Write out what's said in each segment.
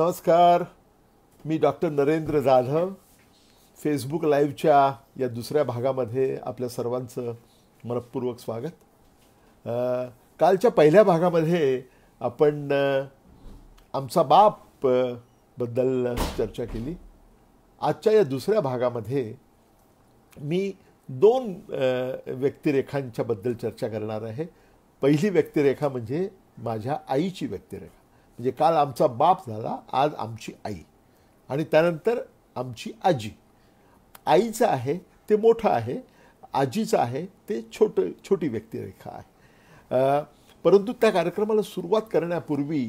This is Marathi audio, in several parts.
नमस्कार मी डॉक्टर नरेंद्र जाधव फेसबुक लाईव्हच्या या दुसऱ्या भागामध्ये आपल्या सर्वांचं मनपूर्वक स्वागत कालच्या पहिल्या भागामध्ये आपण आमचा बाप बद्दल चर्चा केली आजच्या या दुसऱ्या भागामध्ये मी दोन व्यक्तिरेखांच्याबद्दल चर्चा करणार आहे पहिली व्यक्तिरेखा म्हणजे माझ्या आईची व्यक्तिरेखा म्हणजे काल आमचा बाप झाला आज आमची आई आणि त्यानंतर आमची आजी आईचं आहे ते मोठं आहे आजीचं आहे ते छोटं छोटी व्यक्तिरेखा आहे परंतु त्या कार्यक्रमाला सुरुवात करण्यापूर्वी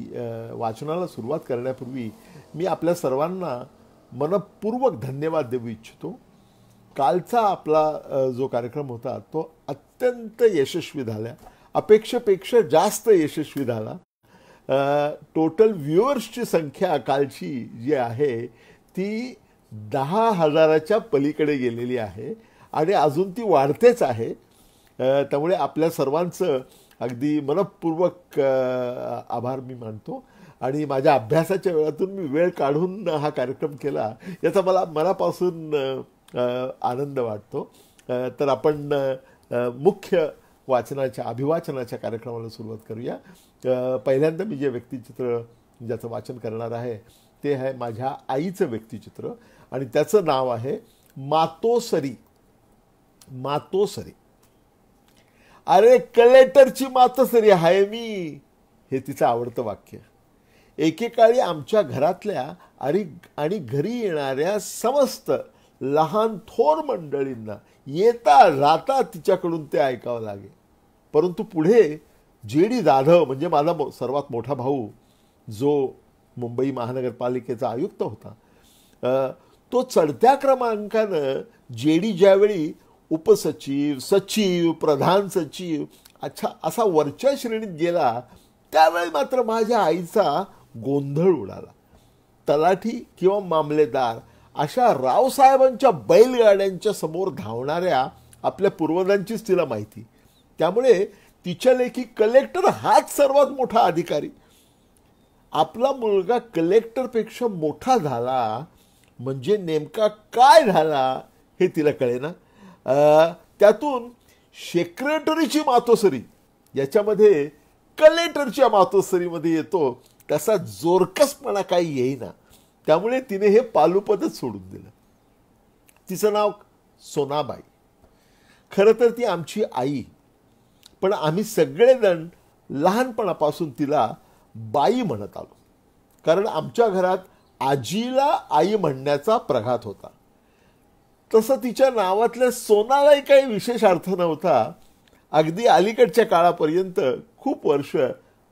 वाचनाला सुरुवात करण्यापूर्वी मी आपल्या सर्वांना मनपूर्वक धन्यवाद देऊ इच्छितो कालचा आपला जो कार्यक्रम होता तो अत्यंत यशस्वी झाला अपेक्षेपेक्षा जास्त यशस्वी झाला टोटल व्ह्युअर्सची संख्या कालची जी आहे ती दहा हजाराच्या पलीकडे गेलेली आहे आणि अजून ती वाढतेच आहे त्यामुळे आपल्या सर्वांचं अगदी मनपूर्वक आभार मी मानतो आणि माझ्या अभ्यासाच्या वेळातून मी वेळ काढून हा कार्यक्रम केला याचा मला मनापासून आनंद वाटतो तर आपण मुख्य वाचनाच्या अभिवाचनाच्या कार्यक्रमाला सुरुवात करूया पहिल्यांदा मी जे व्यक्तिचित्र ज्याचं वाचन करणार आहे ते आहे माझ्या आईचं व्यक्तिचित्र आणि त्याचं नाव आहे मातोसरी मातोसरी अरे कलेटरची मातोसरी आहे मी हे तिचं आवडतं वाक्य एकेकाळी आमच्या घरातल्या आणि आणि घरी येणाऱ्या समस्त लहान थोर मंडळींना येता राहता तिच्याकडून ते ऐकावं लागेल परंतु पुढे जे डी जाधव म्हणजे माझा सर्वात मोठा भाऊ जो मुंबई महानगरपालिकेचा आयुक्त होता तो चढत्या क्रमांकानं जे डी ज्यावेळी उपसचिव सचिव प्रधान सचिव अच्छा असा वरच्या श्रेणीत गेला त्यावेळी मात्र माझ्या आईचा गोंधळ उडाला तलाठी किंवा मामलेदार अशा रावसाहेबांच्या बैलगाड्यांच्या समोर धावणाऱ्या आपल्या पूर्वजांचीच तिला माहिती त्यामुळे तिच्या लेखी कलेक्टर हाच सर्वात मोठा अधिकारी आपला मुलगा कलेक्टरपेक्षा मोठा झाला म्हणजे नेमका काय झाला हे तिला कळेना ना त्यातून सेक्रेटरीची मातोसरी याच्यामध्ये कलेक्टरच्या मातोसरीमध्ये येतो तसा जोरकसपणा काही येईना त्यामुळे तिने हे पालुपदच सोडून दिलं तिचं नाव सोनाबाई खरं तर ती आमची आई पण आम्ही सगळेजण लहानपणापासून तिला बाई म्हणत आलो कारण आमच्या घरात आजीला आई म्हणण्याचा प्रघात होता तसं तिच्या नावातल्या सोनालाही काही विशेष अर्थ नव्हता अगदी अलीकडच्या काळापर्यंत खूप वर्ष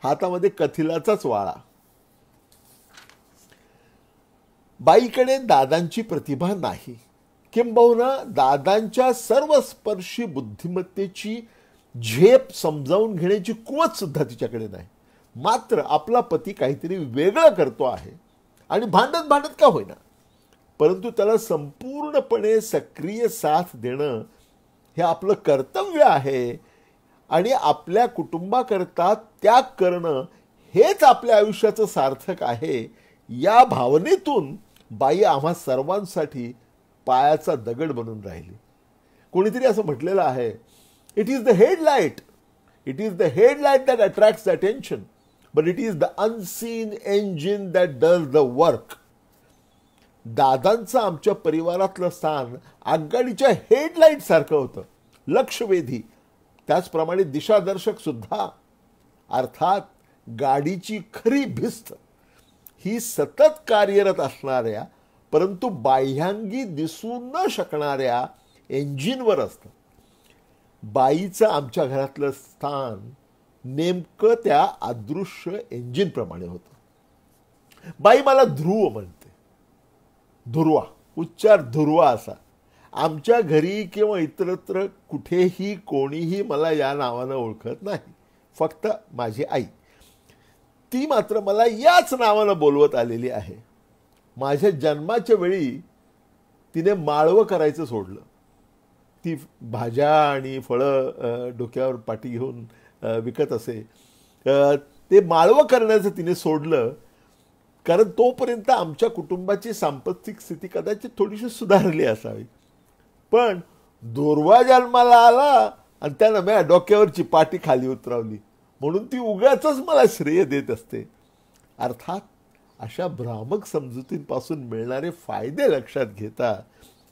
हातामध्ये कथिलाचाच वाळा बाईकडे दादांची प्रतिभा नाही किंबहुना दादांच्या सर्वस्पर्शी बुद्धिमत्तेची झेप समजावून घेण्याची सुद्धा तिच्याकडे नाही मात्र आपला पती काहीतरी वेगळं करतो आहे आणि भांडत भांडत का होईना परंतु त्याला संपूर्णपणे सक्रिय साथ देणं हे आपलं कर्तव्य आहे आणि आपल्या कुटुंबाकरता त्याग करणं हेच आपल्या आयुष्याचं सार्थक आहे या भावनेतून बाई आम्हा सर्वांसाठी पायाचा दगड बनून राहिली कोणीतरी असं म्हटलेलं आहे It is the headlight. It is the headlight that attracts attention, but it is the unseen engine that does the work. दादांचं आमच्या परिवारातलं स्थान आगगाडीच्या सारखं होतं लक्षवेधी त्याचप्रमाणे दिशादर्शक सुद्धा अर्थात गाडीची खरी भिस्त ही सतत कार्यरत असणाऱ्या परंतु बाह्यांगी दिसू न शकणाऱ्या एंजिनवर असतं बाईचं आमच्या घरातलं स्थान नेमकं त्या अदृश्य इंजिनप्रमाणे होतं बाई मला ध्रुव म्हणते ध्रुवा उच्चार ध्रुवा असा आमच्या घरी किंवा इतरत्र कुठेही कोणीही मला या नावानं ओळखत नाही फक्त माझी आई ती मात्र मला याच नावानं बोलवत आलेली आहे माझ्या जन्माच्या वेळी तिने माळवं करायचं सोडलं ती भाज्या आणि फळं डोक्यावर पाठी घेऊन विकत असे ते माळवं करण्याचं तिने सोडलं कारण तोपर्यंत आमच्या कुटुंबाची सांपत्तिक स्थिती कदाचित थोडीशी सुधारली असावी पण दोरवा जन्माला आला आणि त्यानं माझ्या डोक्यावरची पाठी खाली उतरवली म्हणून ती उगाच मला श्रेय देत असते अर्थात अशा भ्रामक समजुतींपासून मिळणारे फायदे लक्षात घेता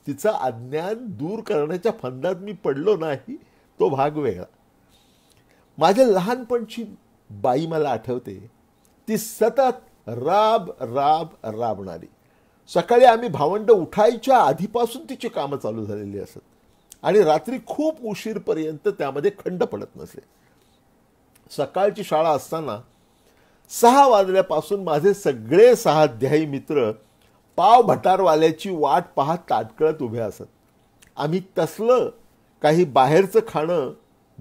तिचं अज्ञान दूर करण्याच्या फंदात मी पडलो नाही तो भाग वेगळा माझ्या लहानपणची बाई मला आठवते ती सतत राब राब राबणारी सकाळी आम्ही भावंड उठायच्या आधीपासून तिची कामं चालू झालेली असत आणि रात्री खूप उशीरपर्यंत त्यामध्ये खंड पडत नसे सकाळची शाळा असताना सहा वाजल्यापासून माझे सगळे सहाध्यायी मित्र पाव भटारवाल्याची वाट पाहत ताटकळत उभे असत आम्ही तसलं काही बाहेरचं खाणं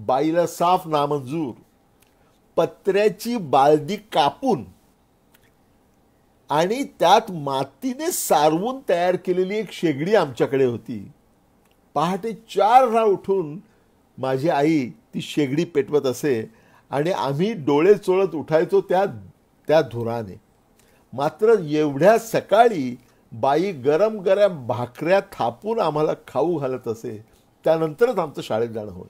बाईला साफ नामंजूर पत्र्याची बालदी कापून आणि त्यात मातीने सारवून तयार केलेली एक शेगडी आमच्याकडे होती पहाटे चार रा उठून माझी आई ती शेगडी पेटवत असे आणि आम्ही डोळे चोळत उठायचो त्या त्या धुराने मात्र एवढ्या सकाळी बाई गरम गरम भाकऱ्या थापून आम्हाला खाऊ घालत असे त्यानंतरच आमचं शाळेत जाणं होय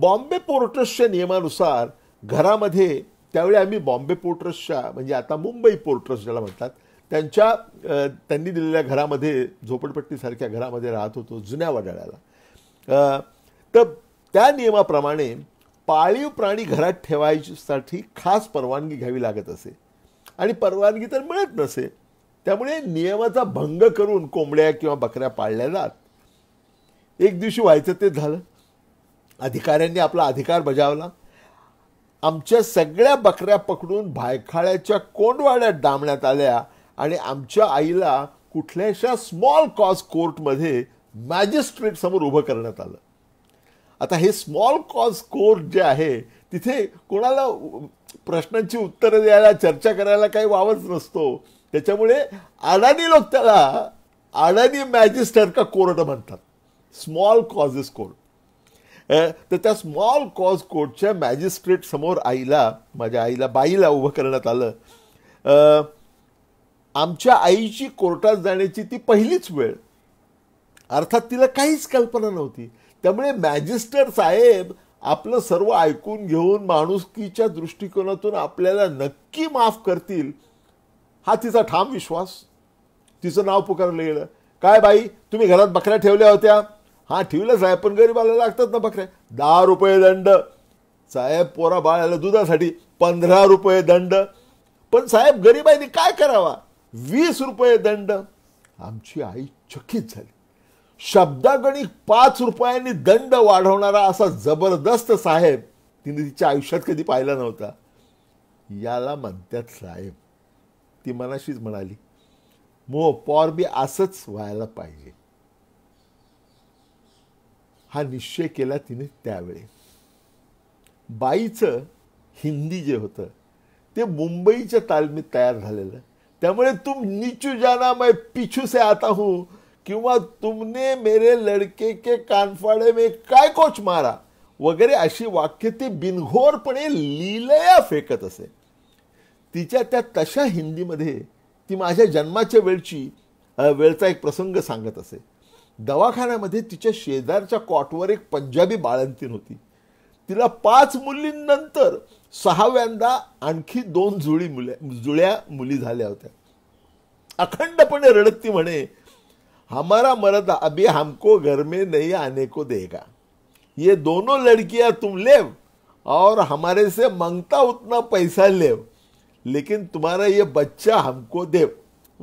बॉम्बे पोर्ट्रसच्या नियमानुसार घरामध्ये त्यावेळी आम्ही बॉम्बे पोर्ट्रसच्या म्हणजे आता मुंबई पोर्ट्रस ज्याला म्हणतात त्यांच्या त्यांनी दिलेल्या घरामध्ये झोपडपट्टीसारख्या घरामध्ये राहत होतो जुन्या वडाळ्याला तर त्या नियमाप्रमाणे पाळीव प्राणी घरात ठेवायसाठी खास परवानगी घ्यावी लागत असे आणि परवानगी तर मिळत नसे त्यामुळे नियमाचा भंग करून कोंबड्या किंवा बकऱ्या पाळल्या जात एक दिवशी व्हायचं ते झालं अधिकाऱ्यांनी आपला अधिकार बजावला आमच्या सगळ्या बकऱ्या पकडून भायखाळ्याच्या कोंडवाड्यात डांबण्यात आल्या आणि आमच्या आईला कुठल्याशा स्मॉल कॉज कोर्टमध्ये मॅजिस्ट्रेट समोर उभं करण्यात आलं आता हे स्मॉल कॉज कोर्ट जे आहे तिथे कोणाला प्रश्नांची उत्तरं द्यायला चर्चा करायला काही वावच नसतो त्याच्यामुळे अडाणी लोक त्याला अडाणी मॅजिस्टर का कोर्ट म्हणतात स्मॉल कॉजेस कोर्ट तर त्या स्मॉल कॉज कोर्टच्या मॅजिस्ट्रेट समोर आईला माझ्या आईला बाईला उभं करण्यात आलं आमच्या आईची कोर्टात जाण्याची ती पहिलीच वेळ अर्थात तिला काहीच कल्पना नव्हती त्यामुळे मॅजिस्टर साहेब आपलं सर्व ऐकून घेऊन माणुसकीच्या दृष्टिकोनातून आपल्याला नक्की माफ करतील हा तिचा ठाम विश्वास तिचं नाव पुकारलं गेलं काय बाई तुम्ही घरात बकऱ्या ठेवल्या होत्या हां ठेवलं साहेब पण गरीबाला लागतात ना बकऱ्या दहा रुपये दंड साहेब पोरा बाळाला दुधासाठी पंधरा रुपये दंड पण साहेब गरीबाईने काय करावा वीस रुपये दंड आमची आई चकित झाली शब्दागणिक पाच रुपयांनी दंड वाढवणारा असा जबरदस्त साहेब तिने तिच्या आयुष्यात कधी पाहिला नव्हता याला म्हणतात साहेब ती मनाशीच म्हणाली मो पॉर बी असंच व्हायला पाहिजे हा निश्चय केला तिने त्यावेळी बाईचं हिंदी जे होतं ते मुंबईच्या तालमीत तयार झालेलं त्यामुळे तुम नीचू जाना मैं पिछू से आता हूं किंवा तुमने मेरे लडके के कानफाडे में काय कोच मारा वगैरे अशी वाक्य ते बिनघोरपणे लिलया फेकत असे तिच्या त्या तशा हिंदीमध्ये ती माझ्या जन्माच्या वेळची वेळचा एक प्रसंग सांगत असे दवाखान्यामध्ये तिच्या शेजारच्या कॉटवर एक पंजाबी बाळंतीन होती तिला पाच मुलींनंतर सहाव्यांदा आणखी दोन जुळी मुल्या जुळ्या मुली झाल्या होत्या अखंडपणे रडत ती म्हणे हमारा मरद अभी हमको घर में नहीं आने को देगा ये दोनों लड़कियां तुम लेव और हमारे से मंगता उतना पैसा लेव लेकिन तुम्हाला ये बच्चा हमको देव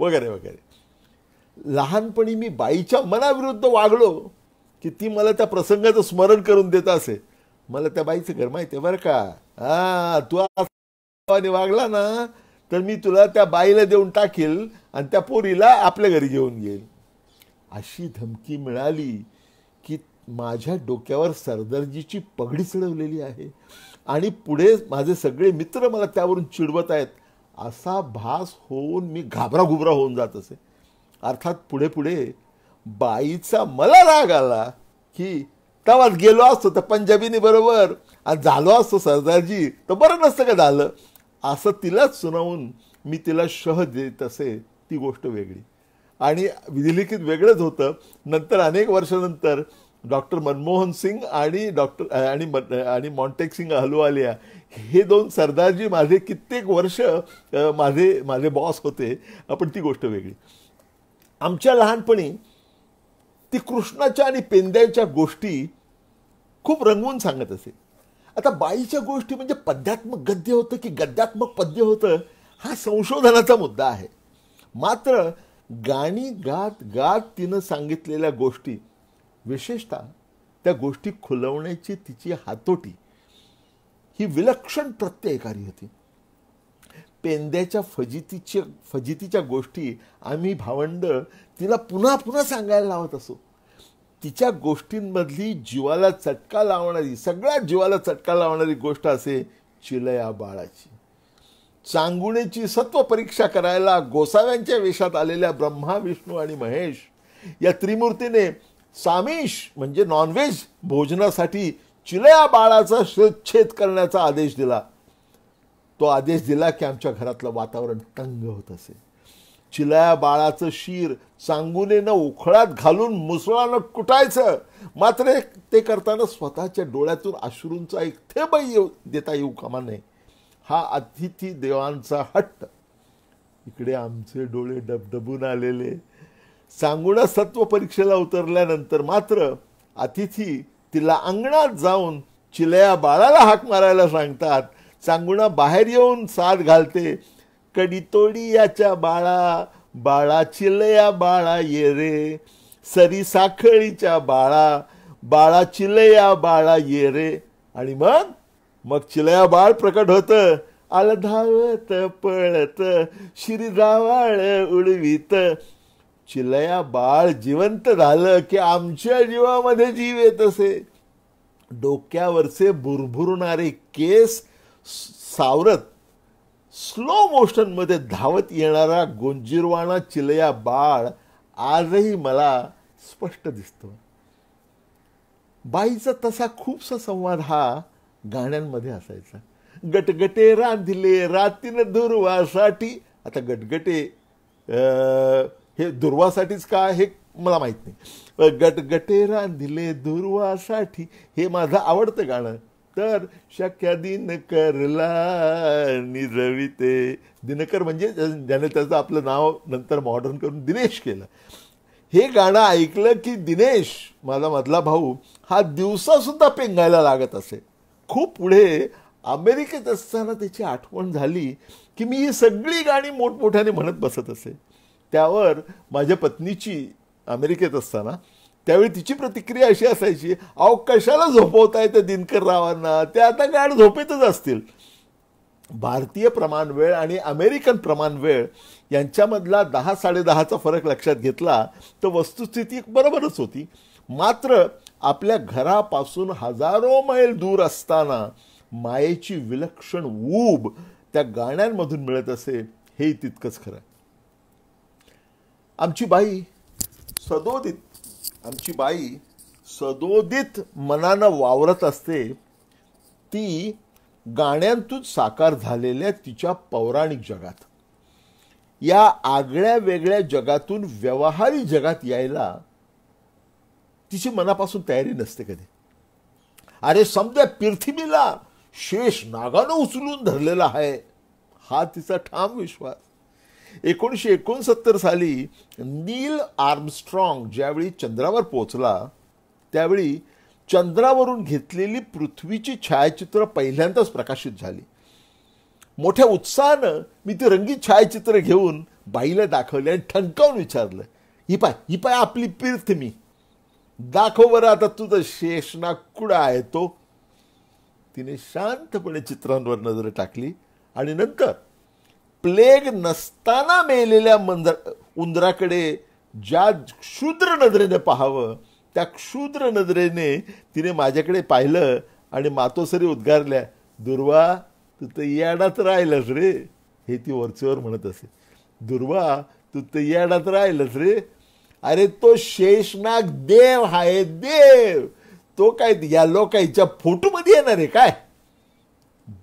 वगैरे वगैरे लहानपणी मी बाईच्या मनाविरुद्ध वागलो की ती मला त्या प्रसंगाचं स्मरण करून देत असे मला त्या बाईचं घर माहिती आहे बरं का हा तू आणि वागला ना तर मी तुला त्या बाईला देऊन टाकेल आणि त्या पोरीला आपल्या घरी घेऊन येईल अशी धमकी मिळाली की माझ्या डोक्यावर सरदर्जीची पगडी चढवलेली आहे आणि पुढे माझे सगळे मित्र मला त्यावरून चिडवत आहेत असा भास होऊन मी घाबराघुबरा होऊन जात असे अर्थात पुढे पुढे बाईचा मला राग आला की तवाच गेलो असतो तर पंजाबीने बरोबर आणि झालो असतो सरदारजी तर बरं नसतं का झालं असं तिलाच सुनावून मी तिला शह देत असे ती गोष्ट वेगळी आणि विधिलिखित वेगळंच होतं नंतर अनेक वर्षानंतर डॉक्टर मनमोहन सिंग आणि डॉक्टर आणि आणि मॉन्टेक सिंग अहलुवालिया हे दोन सरदारजी माझे कित्येक वर्ष माझे माझे बॉस होते पण ती गोष्ट वेगळी आमच्या लहानपणी ती कृष्णाच्या आणि पेंद्याच्या गोष्टी खूप रंगवून सांगत असे आता बाईच्या गोष्टी म्हणजे पद्यात्मक गद्य होतं की गद्यात्मक पद्य होतं हा संशोधनाचा मुद्दा आहे मात्र गाणी गात गात तिनं सांगितलेल्या गोष्टी विशेषतः त्या गोष्टी खुलवण्याची तिची हातोटी ही विलक्षण प्रत्ययकारी होती पेंद्याच्या फजितीची फजितीच्या गोष्टी आम्ही भावंड तिला पुन्हा पुन्हा सांगायला लावत असो तिच्या गोष्टींमधली जीवाला चटका लावणारी सगळ्यात जीवाला चटका लावणारी गोष्ट असे चिलया बाळाची चांगुणेची सत्व परीक्षा करायला गोसाव्यांच्या वेशात आलेल्या ब्रह्मा विष्णू आणि महेश या त्रिमूर्तीने सामिष म्हणजे नॉनव्हेज भोजनासाठी चिलया बाळाचा शिरच्छेद करण्याचा आदेश दिला तो आदेश दिला की आमच्या घरातलं वातावरण तंग होत असे चिलया बाळाचं शीर सांगुलेनं उखळात घालून मुसळानं कुटायचं मात्र ते करताना स्वतःच्या डोळ्यातून अश्रूंचा एक थेबही येऊ देता येऊ कामा नये हा अतिथी देवांचा हट्ट इकडे आमचे डोळे डबडबून आलेले सांगुणा सत्व परीक्षेला उतरल्यानंतर मात्र अतिथी तिला अंगणात जाऊन चिलया बाळाला हाक मारायला सांगतात सांगुणा बाहेर येऊन साथ घालते कडीतोडी याच्या बाळा बाळा चिलया बाळा ये रे सरी साखळीच्या बाळा बाळा चिलया बाळा ये रे आणि मग मग चिलया बाळ प्रकट होतं आलं धावत पळत श्रीरावाळ उडवीत चिलया बाळ जिवंत झालं की आमच्या जीवामध्ये जीव येत असे डोक्यावरचे भुरभुरणारे केस सावरत स्लो मोशन मध्ये धावत येणारा गोंजीरवाणा चिलया बाळ आजही मला स्पष्ट दिसतो बाईचा तसा खूपसा संवाद हा गाण्यांमध्ये असायचा गटगटे रांधिले रातीन दुर्वासाठी आता गटगटे हे दुर्वासाठीच का हे मला माहीत नाही गट गटेरा दिले दुर्वासाठी हे माझं आवडतं गाणं तर शक्य दिनकरला निरविते दिनकर म्हणजे ज्याने त्याचं आपलं नाव नंतर मॉडर्न करून दिनेश केलं हे गाणं ऐकलं की दिनेश माझा मधला भाऊ हा दिवसासुद्धा पेंगायला लागत असे खूप पुढे अमेरिकेत असताना त्याची आठवण झाली की मी ही सगळी गाणी मोठमोठ्याने म्हणत बसत असे त्यावर माझ्या पत्नीची अमेरिकेत असताना त्यावेळी तिची प्रतिक्रिया अशी असायची अहो कशाला झोपवताय त्या दिनकर रावांना ते आता गाड झोपेतच असतील भारतीय प्रमाण वेळ आणि अमेरिकन प्रमाण वेळ यांच्यामधला दहा साडेदहाचा फरक लक्षात घेतला तर वस्तुस्थिती बरोबरच होती मात्र आपल्या घरापासून हजारो मैल दूर असताना मायेची विलक्षण ऊब त्या गाण्यांमधून मिळत असे हे तितकंच खरं आमची बाई सदोदित आमची बाई सदोदित मनानं वावरत असते ती गाण्यांतून साकार झालेल्या तिच्या पौराणिक जगात या आगळ्या वेगळ्या जगातून व्यवहारी जगात यायला तिची मनापासून तयारी नसते कधी अरे समजा पृथ्वीला शेष नागानं उचलून धरलेला आहे हा तिचा ठाम विश्वास एकोणीसशे एकोणसत्तर साली नील आर्मस्ट्रॉंग ज्यावेळी चंद्रावर पोचला त्यावेळी चंद्रावरून घेतलेली पृथ्वीची छायाचित्र पहिल्यांदाच प्रकाशित झाली मोठ्या उत्साहानं मी ती रंगीत छायाचित्र घेऊन बाईला दाखवले आणि ठणकावून विचारलं ही पाय ही पाय आपली पृथ्वी दाखव बरं आता तुझं शेषना कुडा आहे तो तिने शांतपणे चित्रांवर नजर टाकली आणि नंतर प्लेग नसताना मेलेल्या मंदर उंदराकडे ज्या क्षुद्र नजरेने पाहावं त्या क्षुद्र नजरेने तिने माझ्याकडे पाहिलं आणि मातोसरी उद्गारल्या दुर्वा तू तर याडात राहिलंस रे हे ती वरचेवर म्हणत असे दुर्वा तू तर याडात राहिलंस रे अरे तो शेषनाग देव आहे देव तो काय या लोकांच्या फोटोमध्ये येणार आहे काय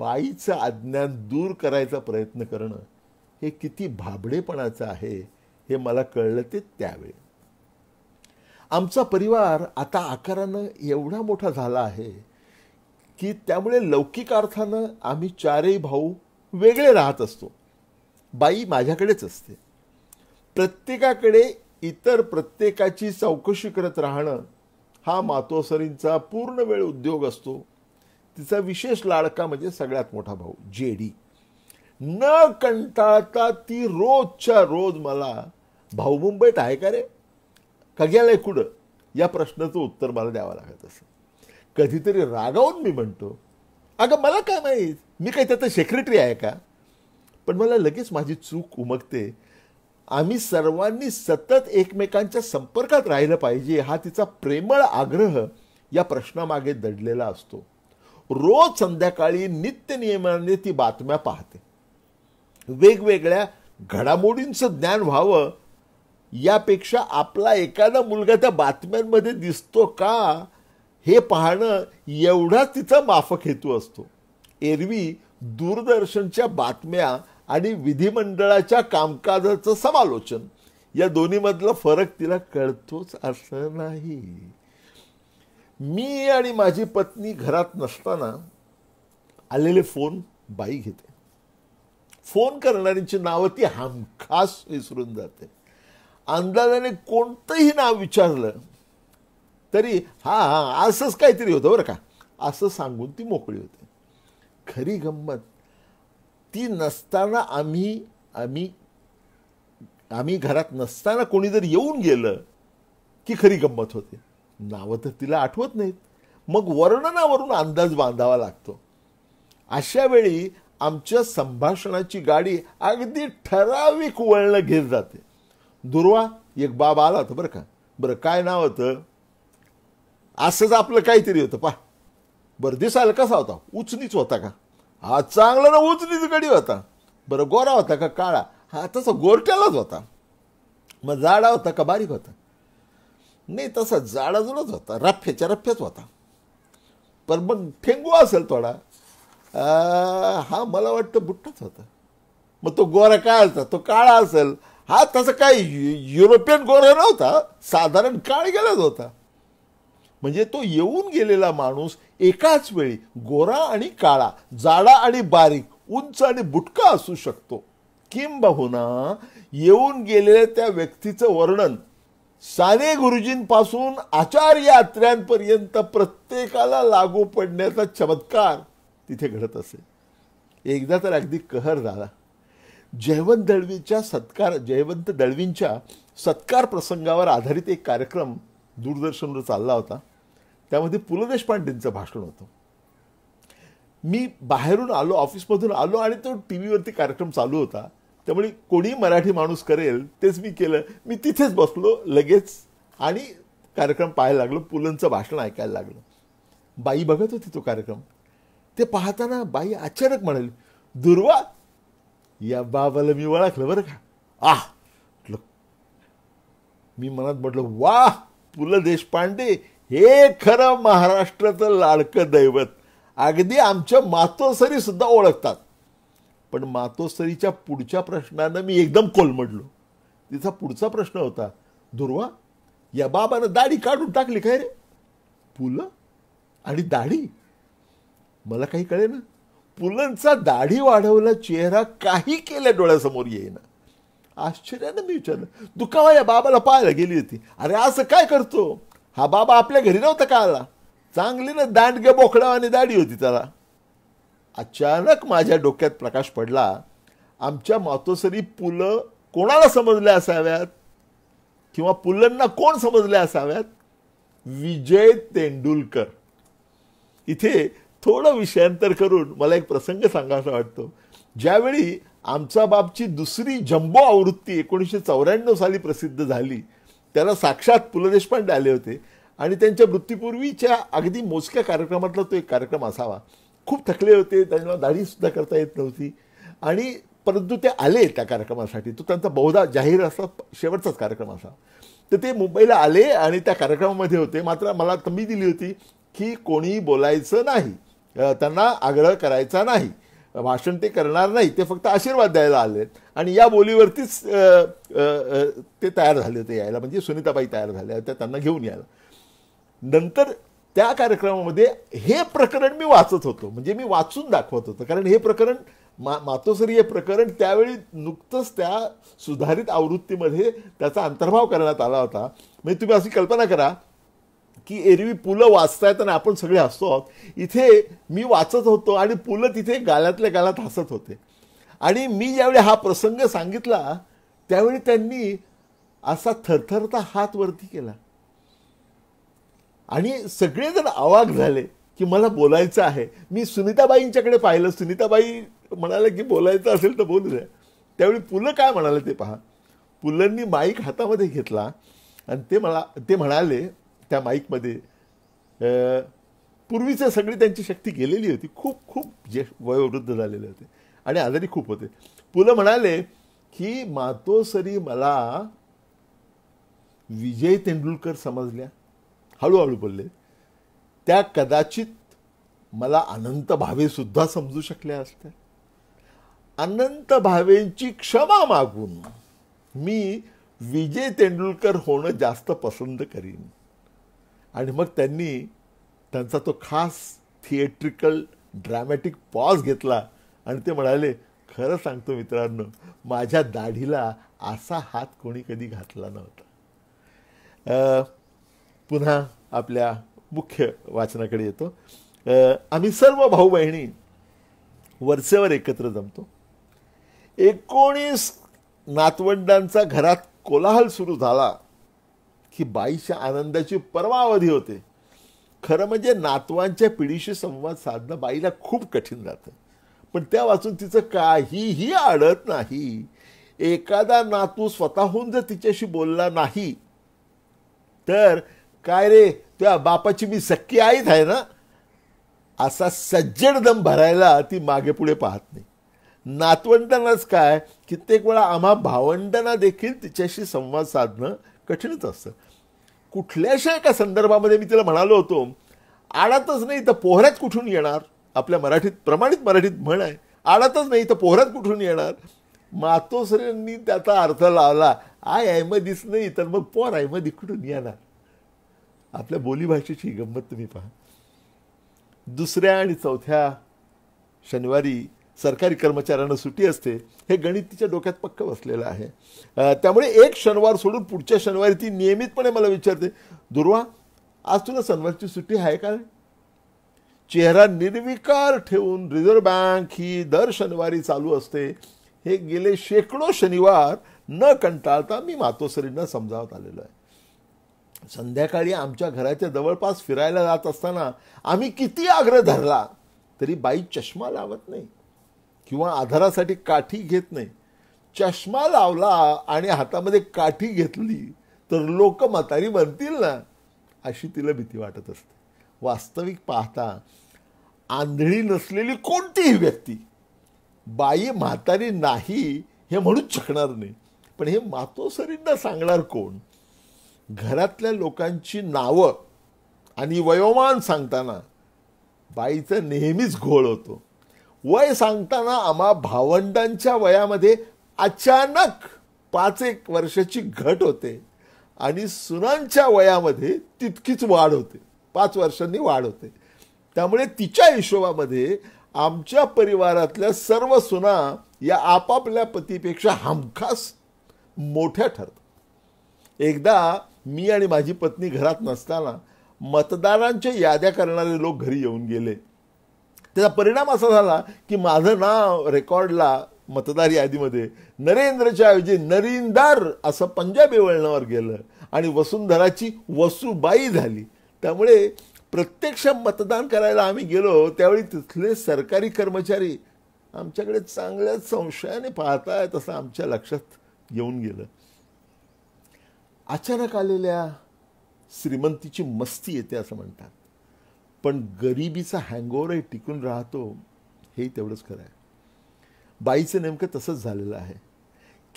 बाईचं अज्ञान दूर करायचा प्रयत्न करणं हे किती भाबडेपणाचं आहे हे मला कळलं ते त्यावेळी आमचा परिवार आता आकारानं एवढा मोठा झाला आहे की त्यामुळे लौकिक अर्थानं आम्ही चारही भाऊ वेगळे राहत असतो बाई माझ्याकडेच असते प्रत्येकाकडे इतर प्रत्येकाची चौकशी करत राहणं हा मातोसरींचा पूर्ण वेळ उद्योग असतो तिचा विशेष लाडका म्हणजे सगळ्यात मोठा भाऊ जे डी न कंटाळता ती रोजच्या रोज मला भाऊ मुंबईत आहे का रे का कुठं या प्रश्नाचं उत्तर मला द्यावं लागत असं कधीतरी रागावून मी म्हणतो अगं मला काय माहीत मी काही त्याचं सेक्रेटरी आहे का पण मला लगेच माझी चूक उमगते आम्ही सर्वांनी सतत एकमेकांच्या संपर्कात राहिलं पाहिजे हा तिचा प्रेमळ आग्रह या प्रश्नामागे दडलेला असतो रोज संध्याकाळी नियमाने ती बातम्या पाहते वेगवेगळ्या घडामोडींचं ज्ञान व्हावं यापेक्षा आपला एखादा मुलगा त्या बातम्यांमध्ये दिसतो का हे पाहणं एवढा तिचा माफक हेतू असतो एरवी दूरदर्शनच्या बातम्या आणि विधिमंडळाच्या कामकाजाचं समालोचन या दोन्हीमधला फरक तिला कळतोच असं नाही मी आणि माझी पत्नी घरात नसताना आलेले फोन बाई घेते फोन करणाऱ्यांची नावं ती हमखास विसरून जाते अंदाजाने कोणतंही नाव विचारलं तरी हा हा असंच काहीतरी होतं बरं का असं सांगून ती मोकळी होते खरी गंमत ती नसताना आम्ही आम्ही आम्ही घरात नसताना कोणी जर येऊन गेलं की खरी गंमत होते नावं तर तिला आठवत नाहीत मग वर्णनावरून अंदाज बांधावा लागतो अशा वेळी आमच्या संभाषणाची गाडी अगदी ठराविक वळणं घेत जाते दुर्वा एक बाब आला होता बरं का बरं काय नाव होतं असंच आपलं काहीतरी होतं पा बरं दिसायला कसा होता उचनीच होता का हा चांगला ना उचनीच गडी होता बरं गोरा होता का काळा हा तसा गोरट्यालाच होता मग जाडा होता का बारीक होता नाही तसा जाडाजुडाच होता रफ्याच्या रफ्याच होता पण मग ठेंगू असेल थोडा हा मला वाटतं बुट्टाच होता मग तो गोरा काय असता तो काळा असेल हा तसा काय युरोपियन गोरा नव्हता साधारण काळ गेलाच होता म्हणजे तो येऊन गेलेला माणूस एकाच वेळी गोरा आणि काळा जाडा आणि बारीक उंच आणि बुटका असू शकतो किंबहुना येऊन गेलेल्या त्या व्यक्तीचं वर्णन साने गुरुजींपासून आचार्य यात्र्यांपर्यंत प्रत्येकाला लागू पडण्याचा चमत्कार तिथे घडत असे एकदा तर अगदी कहर झाला जयवंत दळवींच्या सत्कार जयवंत दळवींच्या सत्कार प्रसंगावर आधारित एक कार्यक्रम दूरदर्शनवर चालला होता त्यामध्ये पु ल देशपांडेंचं भाषण होतं मी बाहेरून आलो ऑफिसमधून आलो आणि तो टी व्हीवरती कार्यक्रम चालू होता त्यामुळे कोणी मराठी माणूस करेल तेच मी केलं मी तिथेच बसलो लगेच आणि कार्यक्रम पाहायला लागलो पुलंचं भाषण ऐकायला लागलं बाई बघत होती तो कार्यक्रम ते पाहताना बाई अचानक म्हणाली दुर्वा या बाबाला मी ओळखलं बरं का आह मी मनात म्हटलं वा ल देशपांडे हे खरं महाराष्ट्राचं लाडकं दैवत अगदी आमच्या मातोसरी सुद्धा ओळखतात पण मातोसरीच्या पुढच्या प्रश्नानं मी एकदम कोलमडलो तिचा पुढचा प्रश्न होता दुर्वा या बाबानं दाढी काढून टाकली काय रे पुलं आणि दाढी मला काही कळे ना पुलंचा दाढी वाढवला चेहरा काही केल्या डोळ्यासमोर येईना आश्चर्यानं मी विचारलं दुखावा या बाबाला पाहायला गेली होती अरे असं काय करतो हा बाबा आपल्या घरी नव्हता का आला चांगली ना दांडग्या बोखडा आणि दाढी होती त्याला अचानक माझ्या डोक्यात प्रकाश पडला आमच्या मातोसरी पुलं कोणाला समजल्या असाव्यात किंवा पुलंना कोण समजल्या असाव्यात विजय तेंडुलकर इथे थोडं विषयांतर करून मला एक प्रसंग सांगायचा वाटतो ज्यावेळी आमचा बापची दुसरी जम्बो आवृत्ती एकोणीसशे चौऱ्याण्णव साली प्रसिद्ध झाली त्याला साक्षात पु ल देशपांडे आले होते आणि त्यांच्या मृत्यूपूर्वीच्या अगदी मोजक्या कार्यक्रमातला तो एक कार्यक्रम असावा खूप थकले होते त्यांना दाढीसुद्धा करता येत नव्हती आणि परंतु ते आले त्या कार्यक्रमासाठी तो त्यांचा बहुधा जाहीर असा शेवटचाच कार्यक्रम असा तर ते मुंबईला आले आणि त्या कार्यक्रमामध्ये होते मात्र मला तंबी दिली होती की कोणी बोलायचं नाही त्यांना आग्रह करायचा नाही भाषण ते करणार नाही ते फक्त आशीर्वाद द्यायला आले आणि या बोलीवरतीच ते तयार झाले होते यायला म्हणजे सुनीताबाई तयार झाल्या त्या त्यांना घेऊन यायला नंतर त्या कार्यक्रमामध्ये हे प्रकरण मी वाचत होतो म्हणजे मी वाचून दाखवत होतो कारण हे प्रकरण मा मातोसरी हे प्रकरण त्यावेळी नुकतंच त्या सुधारित आवृत्तीमध्ये त्याचा अंतर्भाव करण्यात आला होता म्हणजे तुम्ही अशी कल्पना करा की एरवी पुलं वाचतायत आणि आपण सगळे हसतो आहोत इथे मी वाचत होतो आणि पुलं तिथे गाल्यातल्या गालात हसत होते आणि मी ज्यावेळी हा प्रसंग सांगितला त्यावेळी त्यांनी असा थरथरता हात वरती केला आणि सगळेजण आवाग झाले की मला बोलायचं आहे मी सुनीताबाईंच्याकडे पाहिलं सुनीताबाई म्हणाल्या की बोलायचं असेल तर बोलू द्या त्यावेळी पुलं काय म्हणाले ते पहा पुलंनी माईक हातामध्ये घेतला आणि ते मला ते म्हणाले त्या माईकमध्ये पूर्वीच्या सगळी त्यांची शक्ती गेलेली होती खूप खूप जे वयोवृद्ध झालेले होते आणि आजारी खूप होते पुलं म्हणाले की मातोसरी मला विजय तेंडुलकर समजल्या हळूहळू बोलले त्या कदाचित मला अनंत भावेसुद्धा समजू शकल्या असत्या अनंत भावेंची क्षमा मागून मी विजय तेंडुलकर होणं जास्त पसंत करीन आणि मग त्यांनी त्यांचा तो खास थिएट्रिकल ड्रॅमॅटिक पॉज घेतला आणि ते म्हणाले खरं सांगतो मित्रांनो माझ्या दाढीला असा हात कोणी कधी घातला नव्हता पुन्हा आपल्या मुख्य वाचनाकडे येतो आम्ही सर्व भाऊ बहिणी वरचेवर एकत्र जमतो एकोणीस नातवंडांचा घरात कोलाहल सुरू झाला की बाईच्या आनंदाची परमावधी होते खरं म्हणजे नातवांच्या पिढीशी संवाद साधणं बाईला खूप कठीण जातं पण त्या वाचून तिचं काहीही आडत नाही एखादा नातू स्वतःहून जर तिच्याशी बोलला नाही तर काय रे त्या बापाची मी सक्की आईच आहे ना असा सज्जड दम भरायला ती मागे पुढे पाहत नाही नातवंडांनाच काय कित्येक वेळा आम्हा भावंडांना देखील तिच्याशी संवाद साधणं कठीणच असतं कुठल्याशा एका संदर्भामध्ये मी तिला म्हणालो होतो आडातच नाही तर पोहऱ्यात कुठून येणार आपल्या मराठीत प्रमाणित मराठीत म्हण आहे आडातच नाही तर पोहऱ्यात कुठून येणार मातोश्रेंनी त्याचा अर्थ लावला आय आयमधीच नाही तर मग पोर आयमधी कुठून येणार आपल्या बोलीभाषेची गंमत तुम्ही पहा दुसऱ्या आणि चौथ्या शनिवारी सरकारी कर्मचाऱ्यांना सुट्टी असते हे गणित तिच्या डोक्यात पक्क बसलेलं आहे त्यामुळे एक शनिवार सोडून पुढच्या शनिवारी ती नियमितपणे मला विचारते दुर्वा आज तुला शनिवारची सुट्टी आहे का चेहरा निर्विकार ठेवून रिझर्व्ह बँक ही दर शनिवारी चालू असते हे गेले शेकडो शनिवार न कंटाळता मी मातोसरींना समजावत आलेलो आहे संध्याकाळी आमच्या घराच्या जवळपास फिरायला जात असताना आम्ही किती आग्रह धरला तरी बाई चष्मा लावत नाही किंवा आधारासाठी काठी घेत नाही चष्मा लावला आणि हातामध्ये काठी घेतली तर लोक म्हातारी बनतील ना अशी तिला भीती वाटत असते वास्तविक पाहता आंधळी नसलेली कोणतीही व्यक्ती बाई म्हातारी नाही हे म्हणूच शकणार नाही पण हे मातोसरींना सांगणार कोण घरातल्या लोकांची नावं आणि वयोमान सांगताना बाईचं नेहमीच घोळ होतो वय सांगताना आम्हा भावंडांच्या वयामध्ये अचानक पाच एक वर्षाची घट होते आणि सुनांच्या वयामध्ये तितकीच वाढ होते पाच वर्षांनी वाढ होते त्यामुळे तिच्या हिशोबामध्ये आमच्या परिवारातल्या सर्व सुना या आपापल्या पतीपेक्षा हमखास मोठ्या ठरतात एकदा मी आणि माझी पत्नी घरात नसताना मतदारांच्या याद्या करणारे लोक घरी येऊन गेले त्याचा परिणाम असा झाला की माझं नाव रेकॉर्डला मतदार यादीमध्ये नरेंद्रच्या ऐवजी नरिंदार असं पंजाबी वळणावर गेलं आणि वसुंधराची वसुबाई झाली त्यामुळे प्रत्यक्ष मतदान करायला आम्ही गेलो त्यावेळी तिथले सरकारी कर्मचारी आमच्याकडे चांगल्या संशयाने पाहतायत असं आमच्या लक्षात येऊन गेलं अचानक आलेल्या श्रीमंतीची मस्ती येते असं म्हणतात पण गरिबीचा हँगओव्हरही टिकून राहतो हे तेवढंच खरं आहे बाईचं नेमकं तसंच झालेलं आहे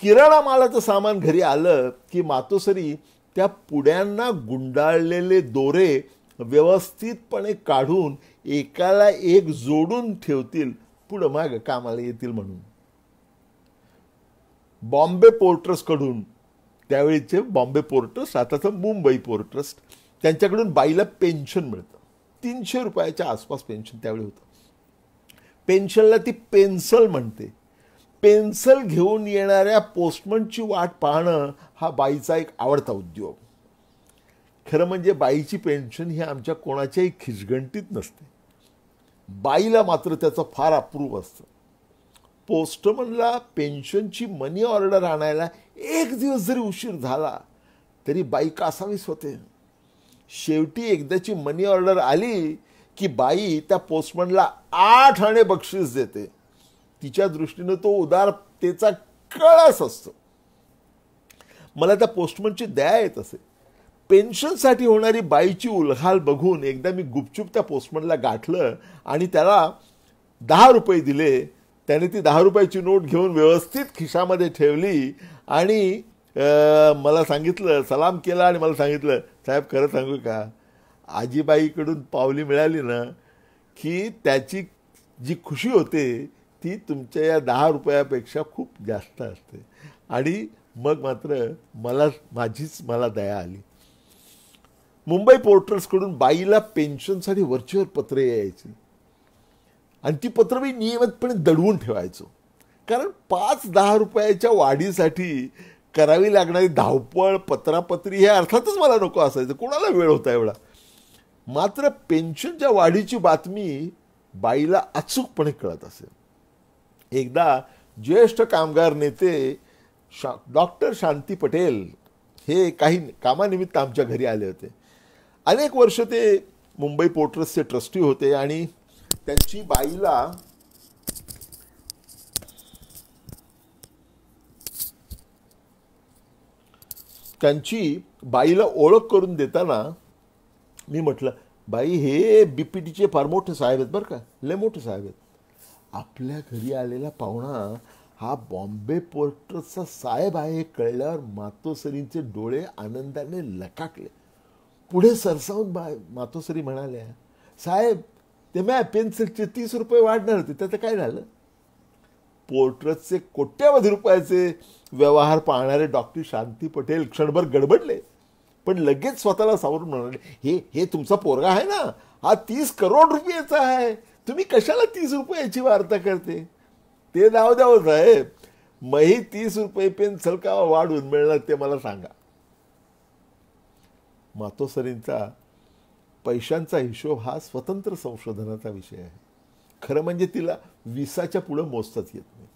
किराणा मालाचं सामान घरी आलं की मातोसरी त्या पुड्यांना गुंडाळलेले दोरे व्यवस्थितपणे काढून एकाला एक जोडून ठेवतील पुढं माग कामाला येतील म्हणून बॉम्बे पोर्टर्सकडून त्यावेळीचे बॉम्बे पोर्ट ट्रस्ट आताचं मुंबई पोर्ट ट्रस्ट त्यांच्याकडून बाईला पेन्शन मिळतं तीनशे रुपयाच्या आसपास पेन्शन त्यावेळी होतं पेन्शनला ती पेन्सल म्हणते पेन्सल घेऊन येणाऱ्या पोस्टमनची वाट पाहणं हा बाईचा एक आवडता उद्योग खरं म्हणजे बाईची पेन्शन ही आमच्या कोणाच्याही खिचगंटीत नसते बाईला मात्र त्याचं फार अप्रूव असतं पोस्टमनला पेन्शनची मनी ऑर्डर आणायला एक दिवस जरी उशीर झाला तरी बायका असावीच होते शेवटी एकदाची मनी ऑर्डर आली की बाई त्या पोस्टमनला आठ आणे बक्षीस देते तिच्या दृष्टीनं तो उदारतेचा कळस असतो मला त्या पोस्टमनची दया येत असे पेन्शनसाठी होणारी बाईची उलहाल बघून एकदा मी गुपचूप त्या पोस्टमनला गाठलं आणि त्याला दहा रुपये दिले त्याने ती दहा रुपयाची नोट घेऊन व्यवस्थित खिशामध्ये ठेवली आणि मला सांगितलं सलाम केला आणि मला सांगितलं साहेब खरं सांगू का आजीबाईकडून पावली मिळाली ना की त्याची जी खुशी होते ती तुमच्या या दहा रुपयापेक्षा खूप जास्त असते आणि मग मात्र मला माझीच मला दया आली मुंबई पोर्टल्सकडून बाईला पेन्शनसाठी वरचेवर पत्रे यायची आणि ती पत्र मी नियमितपणे दडवून ठेवायचो कारण पाच दहा रुपयाच्या वाढीसाठी करावी लागणारी धावपळ पत्रापत्री हे अर्थातच मला नको असायचं कोणाला वेळ होता एवढा मात्र पेन्शनच्या वाढीची बातमी बाईला अचूकपणे कळत असेल एकदा ज्येष्ठ कामगार नेते शा डॉक्टर शांती पटेल हे काही कामानिमित्त आमच्या घरी आले होते अनेक वर्ष ते मुंबई पोर्ट्रसचे ट्रस्टी होते आणि त्यांची बाईला त्यांची बाईला ओळख करून देताना मी म्हटलं बाई हे बी पी टीचे फार मोठे साहेब आहेत बरं का लय मोठे साहेब आहेत आपल्या घरी आलेला पाहुणा हा बॉम्बे पोर्टरचा साहेब आहे हे कळल्यावर मातोसरींचे डोळे आनंदाने लकाकले पुढे सरसावून बा मातोसरी म्हणाल्या साहेब ते मॅ पेन्सिलचे तीस रुपये वाढणार होते त्याचं काय झालं पोर्ट्रेटचे कोट्यावधी रुपयाचे व्यवहार पाहणारे डॉक्टर शांती पटेल क्षणभर गडबडले पण लगेच स्वतःला सावरून म्हणाले हे हे तुमचा पोरगा आहे ना हा तीस करोड रुपयाचा आहे तुम्ही कशाला तीस रुपयाची वार्ता करते ते नाव द्यावं हो साहेब मही तीस रुपये पेन सलका वाढून मिळणार ते मला सांगा मातोसरींचा पैशांचा हिशोब हा स्वतंत्र संशोधनाचा विषय आहे खरं म्हणजे तिला विसाच्या पुढं मोजताच येत नाही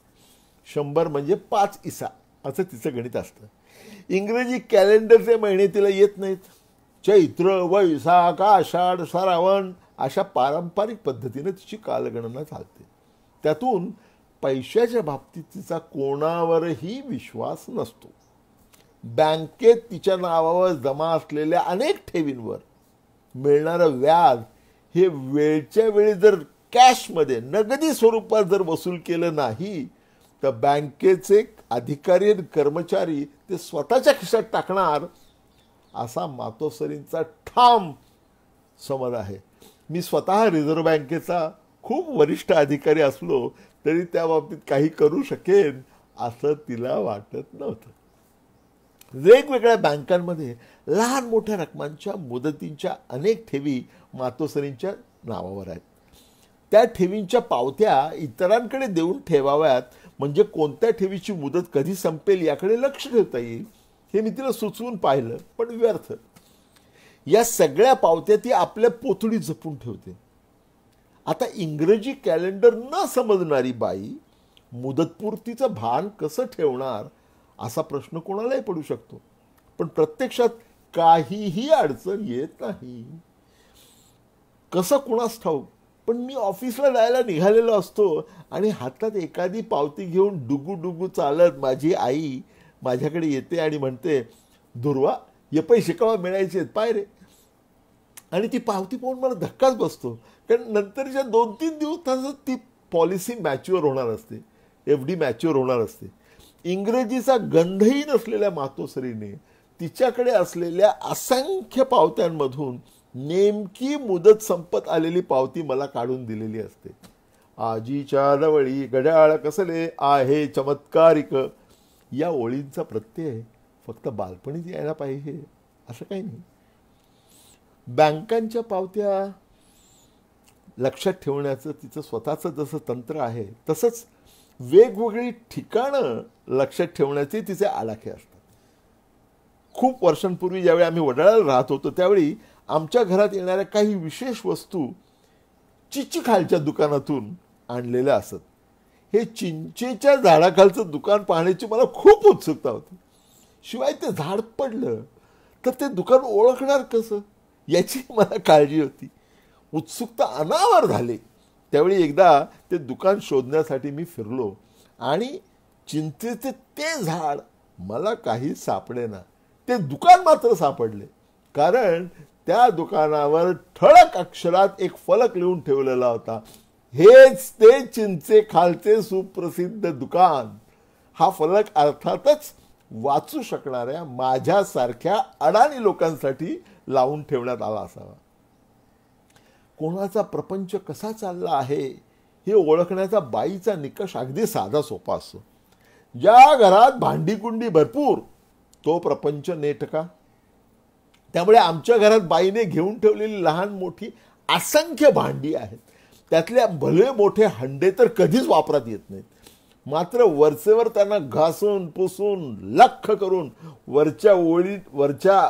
शंभर म्हणजे पाच इसा असं तिचं गणित असतं इंग्रजी कॅलेंडरचे महिने तिला येत नाहीत चैत्र वैसाख आषाढ श्रावण अशा पारंपरिक पद्धतीने तिची कालगणना चालते त्यातून पैशाच्या बाबतीत तिचा कोणावरही विश्वास नसतो बँकेत तिच्या नावावर जमा असलेल्या अनेक ठेवींवर मिळणारं व्याज हे वेळच्या वेळी जर कॅशमध्ये नगदी स्वरूपात जर वसूल केलं नाही तर बँकेचे अधिकारी आणि कर्मचारी ते स्वतःच्या खिशात टाकणार असा मातोसरींचा ठाम समज आहे मी स्वतः रिझर्व्ह बँकेचा खूप वरिष्ठ अधिकारी असलो तरी त्या बाबतीत काही करू शकेन असं तिला वाटत नव्हतं वेगवेगळ्या बँकांमध्ये लहान मोठ्या रकमांच्या मुदतींच्या अनेक ठेवी मातोसरींच्या नावावर आहेत त्या ठेवींच्या पावत्या इतरांकडे देऊन ठेवाव्यात म्हणजे कोणत्या ठेवीची मुदत कधी संपेल याकडे लक्ष ठेवता येईल हे मी तिला सुचवून पाहिलं पण व्यर्थ या सगळ्या पावत्या ती आपल्या पोतळी जपून ठेवते आता इंग्रजी कॅलेंडर न समजणारी बाई मुदतपूर्तीचं भान कसं ठेवणार असा प्रश्न कोणालाही पडू शकतो पण प्रत्यक्षात काहीही अडचण येत नाही कसं कुणास ठाऊक पण मी ऑफिसला जायला निघालेलो असतो आणि हातात एखादी पावती घेऊन डुगू डुगू चालत माझी आई माझ्याकडे येते आणि म्हणते दुर्वा हे पैसे कवा मिळायचे आहेत पाय रे आणि ती पावती पाहून मला धक्काच बसतो कारण नंतरच्या दोन तीन दिवसात ती पॉलिसी मॅच्युअर होणार असते एफ डी मॅच्युअर होणार असते इंग्रजीचा गंधही नसलेल्या मातोश्रीने तिच्याकडे असलेल्या असंख्य पावत्यांमधून नेमकी मुदत संपत आलेली पावती मला काढून दिलेली असते आजीच्या रवळी गड्याळ कसले आहे चमत्कारिक या ओळींचा प्रत्यय फक्त बालपणीच यायला पाहिजे असं काही नाही बँकांच्या पावत्या लक्षात ठेवण्याचं तिचं स्वतःचं जसं तंत्र आहे तसंच वेगवेगळी ठिकाणं लक्षात ठेवण्याचे तिचे आलाखे असतात खूप वर्षांपूर्वी ज्यावेळी आम्ही वडाळाला राहत होतो त्यावेळी आमच्या घरात येणाऱ्या काही विशेष वस्तू चिचीखालच्या दुकानातून आणलेल्या असत हे चिंचेच्या झाडाखालचं दुकान पाहण्याची मला खूप उत्सुकता होती शिवाय ते झाड पडलं तर ते दुकान ओळखणार कसं याची मला काळजी होती उत्सुकता अनावर झाली त्यावेळी एकदा ते दुकान शोधण्यासाठी मी फिरलो आणि चिंचेचे ते झाड मला काही सापडे ना ते दुकान मात्र सापडले कारण त्या दुकानावर ठळक अक्षरात एक फलक लिहून ठेवलेला होता हेच ते चिंचे खालचे सुप्रसिद्ध दुकान हा फलक अर्थातच वाचू शकणाऱ्या माझ्यासारख्या अडाणी लोकांसाठी लावून ठेवण्यात आला असावा कोणाचा प्रपंच कसा चालला आहे हे ओळखण्याचा बाईचा निकष अगदी साधा सोपा असतो ज्या घरात भांडीकुंडी भरपूर तो प्रपंच नेटका त्यामुळे आमच्या घरात बाईने घेऊन ठेवलेली लहान मोठी असंख्य भांडी आहेत त्यातल्या भले मोठे हंडे तर कधीच वापरात येत नाहीत मात्र वरचेवर त्यांना घासून पुसून लख करून वरच्या ओळीत वरच्या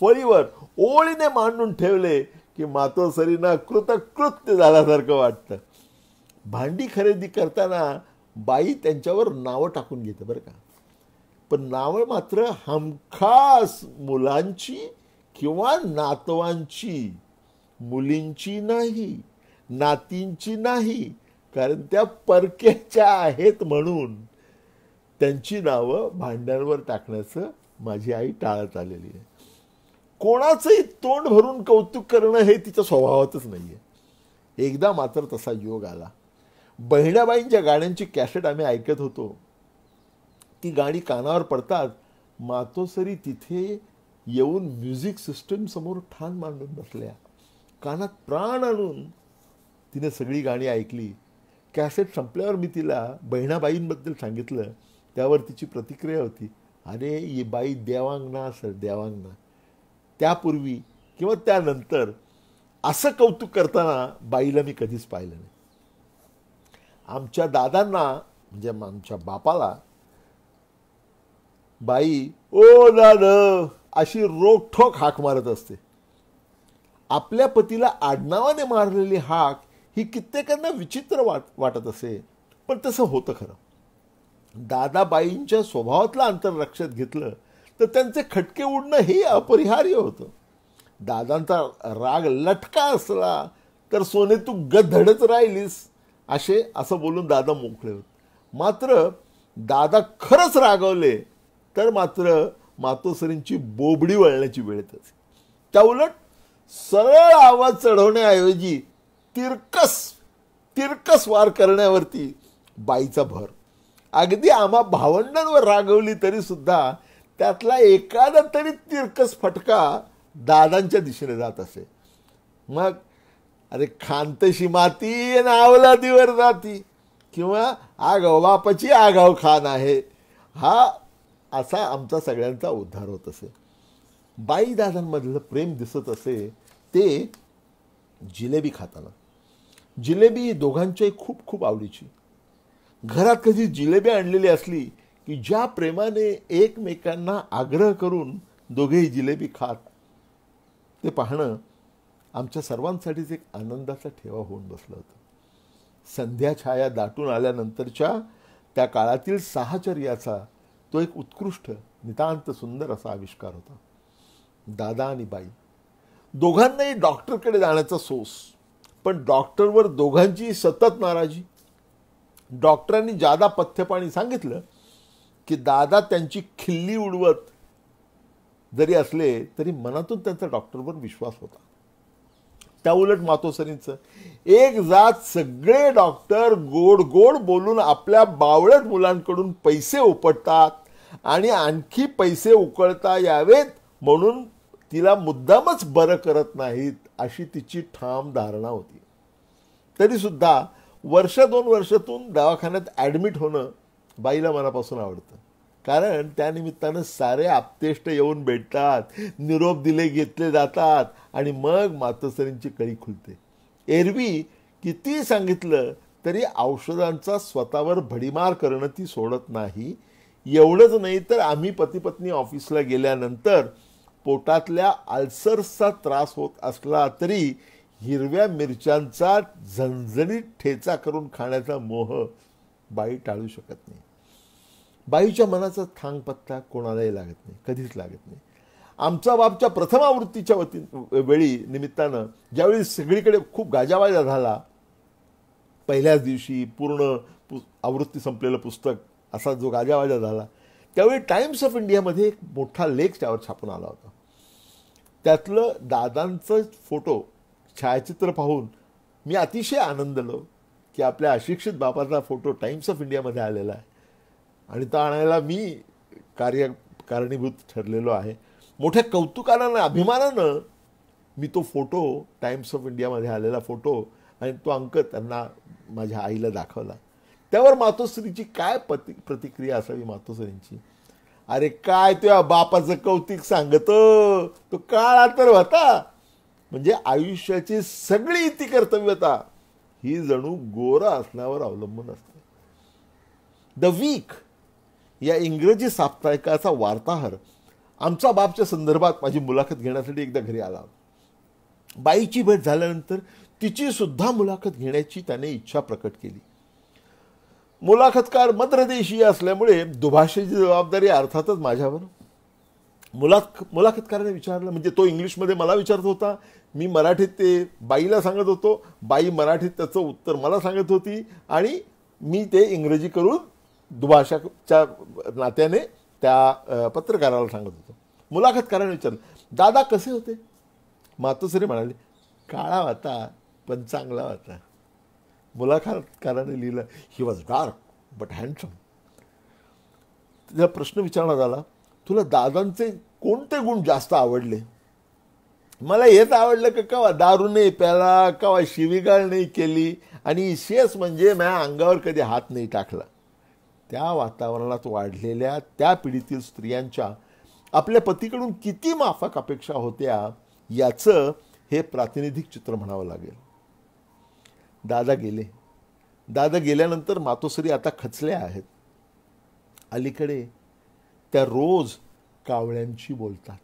फळीवर ओळीने मांडून ठेवले की मातोसरींना कृतकृत्य झाल्यासारखं वाटतं भांडी खरेदी करताना बाई त्यांच्यावर नावं टाकून घेते बरं का पण नावं मात्र हमखास मुलांची किंवा नातवांची मुलींची नाही नातींची नाही कारण त्या परक्याच्या आहेत म्हणून त्यांची नावं भांड्यांवर टाकण्याचं माझी आई टाळत आलेली आहे कोणाचंही तोंड भरून कौतुक करणं हे तिच्या स्वभावातच नाही आहे एकदा मात्र तसा योग आला बहिणाबाईंच्या गाण्यांची कॅसेट आम्ही ऐकत होतो ती गाणी कानावर पडतात मातोसरी तिथे येऊन म्युझिक सिस्टम समोर ठाण मांडून बसल्या कानात प्राण आणून तिने सगळी गाणी ऐकली कॅसेट संपल्यावर मी तिला बहिणाबाईंबद्दल सांगितलं त्यावर तिची प्रतिक्रिया होती अरे ही बाई देवांगना सर देवांगना त्यापूर्वी किंवा त्यानंतर असं कौतुक करताना बाईला मी कधीच पाहिलं नाही आमच्या दादांना म्हणजे आमच्या बापाला बाई ओ न अशी रोखोक हाक मारत असते आपल्या पतीला आडनावाने मारलेली हाक ही कित्येकांना विचित्र वाट वाटत असे पण तसं होतं खरं दादाबाईंच्या स्वभावातलं अंतर लक्षात घेतलं तर त्यांचे खटके उडणं हे अपरिहार्य होतं दादांचा राग लटका असला तर सोने तू गधडच राहिलीस असे असं बोलून दादा मोकळे होते मात्र दादा खरंच रागवले तर मात्र मातोश्रींची बोबडी वळण्याची वेळ असे त्या उलट सरळ आवाज चढवण्याऐवजी तिरकस तिरकस वार करण्यावरती बाईचा भर अगदी आम्हा भावंडांवर रागवली तरी सुद्धा त्यातला एखादा तरी तिरकस फटका दादांच्या दिशेने जात असे मग अरे खानतशी माती नावला दिवर जाती किंवा आगाव बापाची आगाव खान आहे हा असा आमचा सगळ्यांचा उद्धार होत असे बाईदादांमधलं प्रेम दिसत असे ते जिलेबी खाताना जिलेबी दोघांच्याही खूप खूप आवडीची घरात कधी जिलेबी आणलेली असली की ज्या प्रेमाने एकमेकांना आग्रह करून दोघेही जिलेबी खात ते पाहणं आमच्या सर्वांसाठीच एक आनंदाचा ठेवा होऊन बसलं होतं संध्याछाया दाटून आल्यानंतरच्या त्या काळातील साहचर्याचा तो एक उत्कृष्ट नितांत सुंदर असा आविष्कार होता दादा आणि बाई दोघांनाही डॉक्टरकडे जाण्याचा सोस पण डॉक्टरवर दोघांची सतत नाराजी डॉक्टरांनी जादा पथ्यपाणी सांगितलं की दादा त्यांची खिल्ली उडवत जरी असले तरी मनातून त्यांचा डॉक्टरवर विश्वास होता त्या उलट मातोसरींचं एक जात सगळे डॉक्टर गोड गोड बोलून आपल्या बावळट मुलांकडून पैसे उपटतात आणि आणखी पैसे उकळता यावेत म्हणून तिला मुद्दामच बरं करत नाहीत अशी तिची ठाम धारणा होती तरीसुद्धा वर्ष दोन वर्षातून दवाखान्यात ॲडमिट होणं बाईला मनापासून आवडतं कारण त्यानिमित्तानं सारे आपतेष्ट येऊन भेटतात निरोप दिले घेतले जातात आणि मग मातोसरींची कळी खुलते एरवी किती सांगितलं तरी औषधांचा स्वतःवर भडीमार करणं ती सोडत नाही एवढंच नाही तर आम्ही पतीपत्नी ऑफिसला गेल्यानंतर पोटातल्या आल्सर्सचा त्रास होत असला तरी हिरव्या मिरच्यांचा झणझणीत ठेचा करून खाण्याचा मोह बाई टाळू शकत नाही बाईच्या मनाचा थांग पत्ता कोणालाही लागत नाही कधीच लागत नाही आमचा बाबच्या आवृत्तीच्या वती वेळी निमित्तानं ज्यावेळी सगळीकडे खूप गाजावाजा झाला पहिल्याच दिवशी पूर्ण पु आवृत्ती संपलेलं पुस्तक असा जो गाजावाजा झाला त्यावेळी टाइम्स ऑफ इंडियामध्ये एक मोठा लेख त्यावर छापून आला होता त्यातलं दादांचं फोटो छायाचित्र पाहून मी अतिशय आनंदलो की आपल्या अशिक्षित बापाचा फोटो टाइम्स ऑफ इंडियामध्ये आलेला आहे आणि तो आणायला मी कार्य कारणीभूत ठरलेलो आहे मोठ्या कौतुकानं अभिमानानं मी तो फोटो टाइम्स ऑफ इंडियामध्ये आलेला फोटो आणि तो अंक त्यांना माझ्या आईला दाखवला त्यावर मातोश्रीची काय पति प्रतिक्रिया असावी मातोश्रींची अरे काय तुझ्या बापाचं कौतिक सांगत तो काळा तर होता म्हणजे आयुष्याची सगळी ती कर्तव्यता ही जणू गोरा असण्यावर अवलंबून असते द वीक या इंग्रजी साप्ताहिकाचा वार्ताहर आमचा बापच्या संदर्भात माझी मुलाखत घेण्यासाठी एकदा घरी आला बाईची भेट झाल्यानंतर तिची सुद्धा मुलाखत घेण्याची त्याने इच्छा प्रकट केली मुलाखतकार मद्रदेशीय असल्यामुळे दुभाषेची जबाबदारी अर्थातच माझ्यावर मुलाख मुलाखतकाराने विचारलं म्हणजे तो इंग्लिशमध्ये मला विचारत होता मी मराठीत ते बाईला सांगत होतो बाई मराठीत त्याचं उत्तर मला सांगत होती आणि मी ते इंग्रजी करून दुभाषाच्या नात्याने त्या पत्रकाराला सांगत होतो मुलाखतकाराने विचारलं दादा कसे होते मातोश्री म्हणाले काळा होता पण चांगला होता मुलाखतकाराने लिहिलं he was dark but handsome तुझा प्रश्न विचारण्यात आला तुला दादांचे कोणते गुण जास्त आवडले मला हेच आवडलं का कवा दारू नाही प्याला कवा शिविगाळ नाही केली आणि शेष म्हणजे माझ्या अंगावर कधी हात नाही टाकला त्या वातावरणात वाढलेल्या त्या पिढीतील स्त्रियांच्या आपल्या पतीकडून किती माफक अपेक्षा होत्या याचं हे प्रातिनिधिक चित्र म्हणावं लागेल दादा गेले दादा गेल्यानंतर मातोश्री आता खचल्या आहेत अलीकडे त्या रोज कावळ्यांशी बोलतात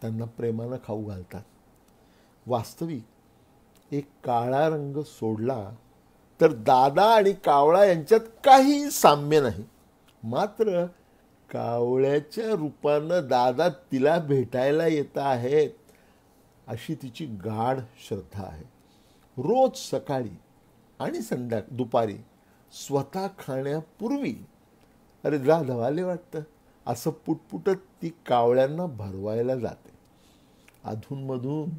त्यांना प्रेमानं खाऊ घालतात वास्तविक एक काळा रंग सोडला तर दादा आणि कावळा यांच्यात काही साम्य नाही मात्र कावळ्याच्या रूपानं दादा तिला भेटायला येत आहेत अशी तिची गाढ श्रद्धा आहे रोज सकाळी आणि संध्या दुपारी स्वतः खाण्यापूर्वी अरे जा धवाले वाटतं असं पुटपुटत ती कावळ्यांना भरवायला जाते अधूनमधून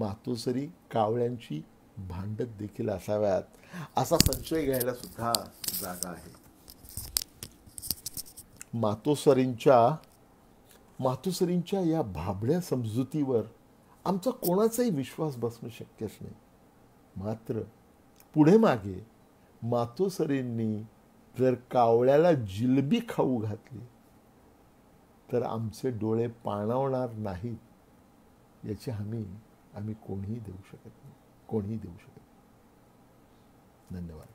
मातोसरी कावळ्यांची भांडत देखील असाव्यात असा संशय घ्यायला सुद्धा जागा आहे मातोसरींच्या मातोसरींच्या या भाबड्या समजुतीवर आमचा कोणाचाही विश्वास बसणं शक्यच नाही मात्र पुढे मागे मातोसरींनी जर कावळ्याला जिलबी खाऊ घातली तर आमचे डोळे पाणावणार नाहीत याची हमी आम्ही कोणीही देऊ शकत नाही कोणीही देऊ शकेल धन्यवाद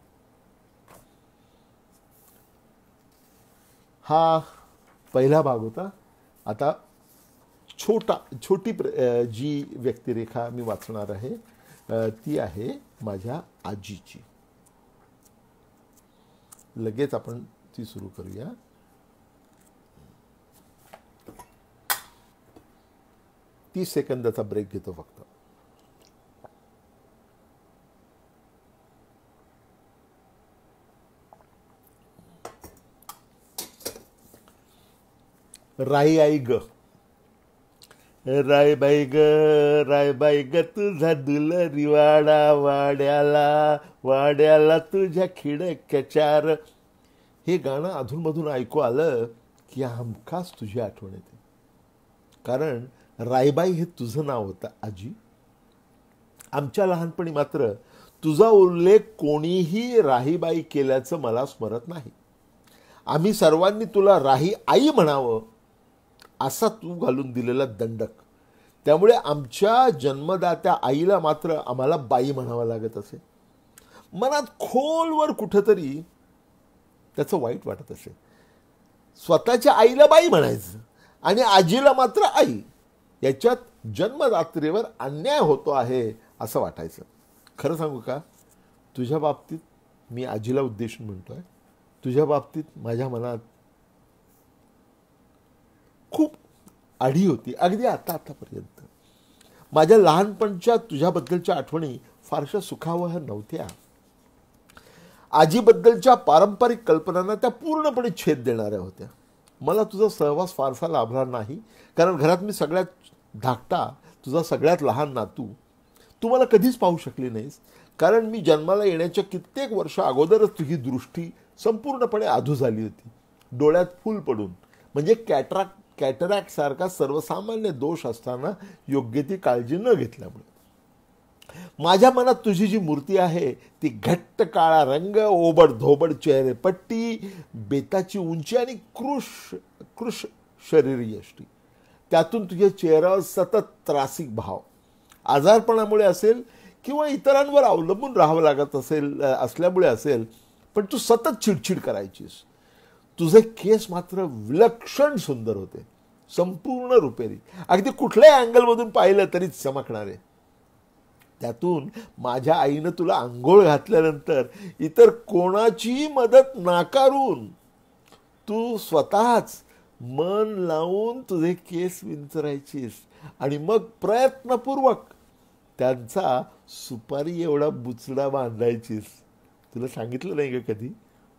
हा पहिला भाग होता आता छोटा छोटी जी व्यक्तिरेखा मी वाचणार आहे ती आहे माझ्या आजीची लगेच आपण ती सुरू करूया तीस सेकंदाचा ब्रेक घेतो फक्त राई आई ग रायबाई ग रायबाई ग तुझा दुलरी वाडा वाड्याला वाड्याला तुझ्या खिडक्याचार चार हे गाणं अधूनमधून ऐकू आलं की हमखास तुझी आठवण येते कारण रायबाई हे तुझं नाव होतं आजी आमच्या लहानपणी मात्र तुझा उल्लेख कोणीही राहीबाई केल्याचं मला स्मरत नाही आम्ही सर्वांनी तुला राही आई म्हणावं असा तू घालून दिलेला दंडक त्यामुळे आमच्या जन्मदात्या आईला मात्र आम्हाला बाई म्हणावं लागत असे मनात खोलवर कुठंतरी त्याचं वाईट वाटत असे स्वतःच्या आईला बाई म्हणायचं आणि आजीला मात्र आई याच्यात जन्मदात्रीवर अन्याय होतो आहे असं वाटायचं खरं सांगू का तुझ्या बाबतीत मी आजीला उद्देशून म्हणतो आहे तुझ्या बाबतीत माझ्या मनात खूप आढी होती अगदी आता आतापर्यंत माझ्या लहानपणच्या तुझ्याबद्दलच्या आठवणी फारशा सुखावह नव्हत्या आजीबद्दलच्या पारंपरिक कल्पनांना त्या पूर्णपणे छेद देणाऱ्या होत्या मला तुझा सहवास फारसा लाभला नाही कारण घरात मी सगळ्यात धाकटा तुझा सगळ्यात लहान नातू तू मला कधीच पाहू शकली नाहीस कारण मी जन्माला येण्याच्या कित्येक वर्ष अगोदरच तुझी दृष्टी संपूर्णपणे आधू झाली होती डोळ्यात फूल पडून म्हणजे कॅट्रॅक्ट सारखा सर्वसामान्य दोष असताना योग्य ती काळजी न घेतल्यामुळे माझ्या मनात तुझी जी मूर्ती आहे ती घट्ट काळा रंग ओबड धोबड पट्टी बेताची उंची आणि कृष कृष शरीर यष्टी त्यातून तुझ्या चेहऱ्यावर सतत त्रासिक भाव आजारपणामुळे असेल किंवा इतरांवर अवलंबून राहावं लागत असेल असल्यामुळे असेल पण तू सतत चिडचिड करायचीस तुझे केस मात्र विलक्षण सुंदर होते संपूर्ण रुपेरी अगदी कुठल्याही अँगलमधून पाहिलं तरीच चमकणार आहे त्यातून माझ्या आईनं तुला आंघोळ घातल्यानंतर इतर कोणाचीही मदत नाकारून तू स्वतःच मन लावून तुझे केस विंचरायचीस आणि मग प्रयत्नपूर्वक त्यांचा सुपारी एवढा बुचडा बांधायचीस तुला सांगितलं नाही का कधी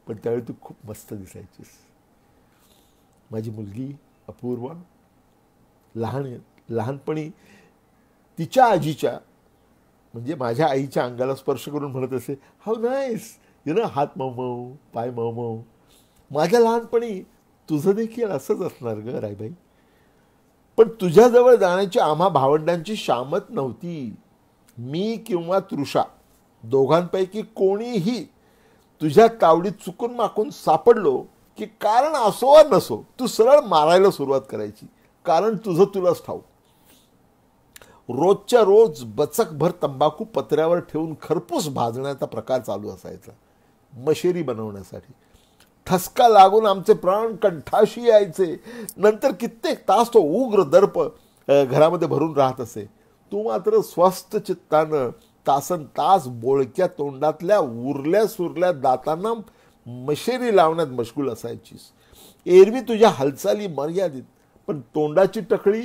पण त्यावेळी तू खूप मस्त दिसायचीस माझी मुलगी अपूर्वा लहान लहानपणी तिच्या आजीच्या म्हणजे माझ्या आईच्या अंगाला स्पर्श करून म्हणत असे हाव नाईस यु ना हात मऊ पाय मऊ माझ्या लहानपणी तुझं देखील असंच असणार ग रायबाई पण तुझ्याजवळ जाण्याची आम्हा भावंडांची शामत नव्हती मी किंवा तृषा दोघांपैकी कोणीही तुझ्या तावडीत चुकून माकून सापडलो की कारण असो वा नसो तू सरळ मारायला सुरुवात करायची कारण तुझं तुलाच ठाऊ रोजच्या रोज बचकभर तंबाखू पत्र्यावर ठेवून खरपूस भाजण्याचा प्रकार चालू असायचा मशेरी बनवण्यासाठी ठसका लागून आमचे प्राण कंठाशी यायचे नंतर कित्येक तास तो उग्र दर्प घरामध्ये भरून राहत असे तू मात्र स्वस्त चित्तानं तासन तास बोळक्या तोंडातल्या उरल्या सुरल्या दातांना मशेरी लावण्यात मशगूल असायचीस एरवी तुझ्या हालचाली मर्यादित पण तोंडाची टकळी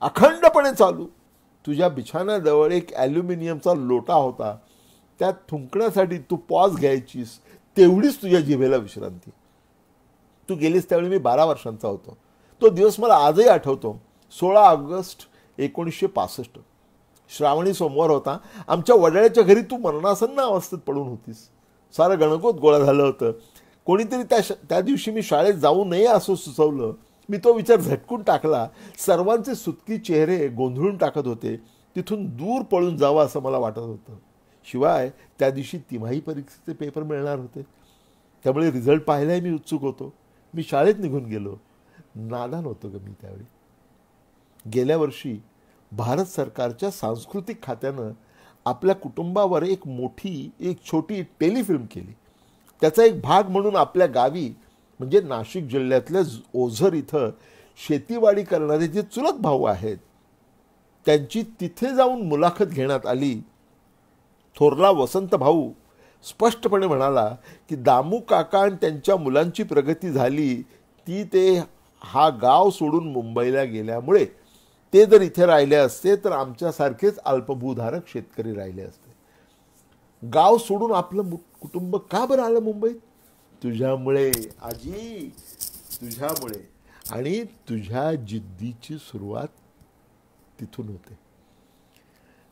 अखंडपणे चालू तुझ्या बिछाण्याजवळ एक ॲल्युमिनियमचा लोटा होता त्यात थुंकण्यासाठी तू पॉज घ्यायचीस तेवढीच तुझ्या जिभेला विश्रांती तू गेलीस त्यावेळी मी बारा वर्षांचा होतो तो दिवस मला आजही आठवतो सोळा ऑगस्ट एकोणीसशे पासष्ट श्रावणी सोमवार होता आमच्या वडाळ्याच्या घरी तू मरणासन्न अवस्थेत पडून होतीस सारं गणकोत गोळा झालं होतं कोणीतरी त्या श त्या दिवशी मी शाळेत जाऊ नये असं सुचवलं मी तो विचार झटकून टाकला सर्वांचे सुतकी चेहरे गोंधळून टाकत होते तिथून दूर पळून जावं असं मला वाटत होतं शिवाय त्या दिवशी तिमाही परीक्षेचे पेपर मिळणार होते त्यामुळे रिझल्ट पाहायलाही मी उत्सुक होतो मी शाळेत निघून गेलो नादान होतो ग मी त्यावेळी गेल्या वर्षी भारत सरकारच्या सांस्कृतिक खात्यानं आपल्या कुटुंबावर एक मोठी एक छोटी टेलिफिल्म केली त्याचा एक भाग म्हणून आपल्या गावी म्हणजे नाशिक जिल्ह्यातल्या ओझर इथं शेतीवाडी करणारे जे चुलत भाऊ आहेत त्यांची तिथे जाऊन मुलाखत घेण्यात आली थोरला वसंत भाऊ स्पष्टपणे म्हणाला की दामू काका आणि त्यांच्या मुलांची प्रगती झाली ती ते हा गाव सोडून मुंबईला गेल्यामुळे ते जर इथे राहिले असते तर आमच्यासारखेच अल्पभूधारक शेतकरी राहिले असते गाव सोडून आपलं कुटुंब का बरं आलं मुंबईत तुझ्यामुळे आजी तुझ्यामुळे आणि तुझ्या जिद्दीची सुरुवात तिथून होते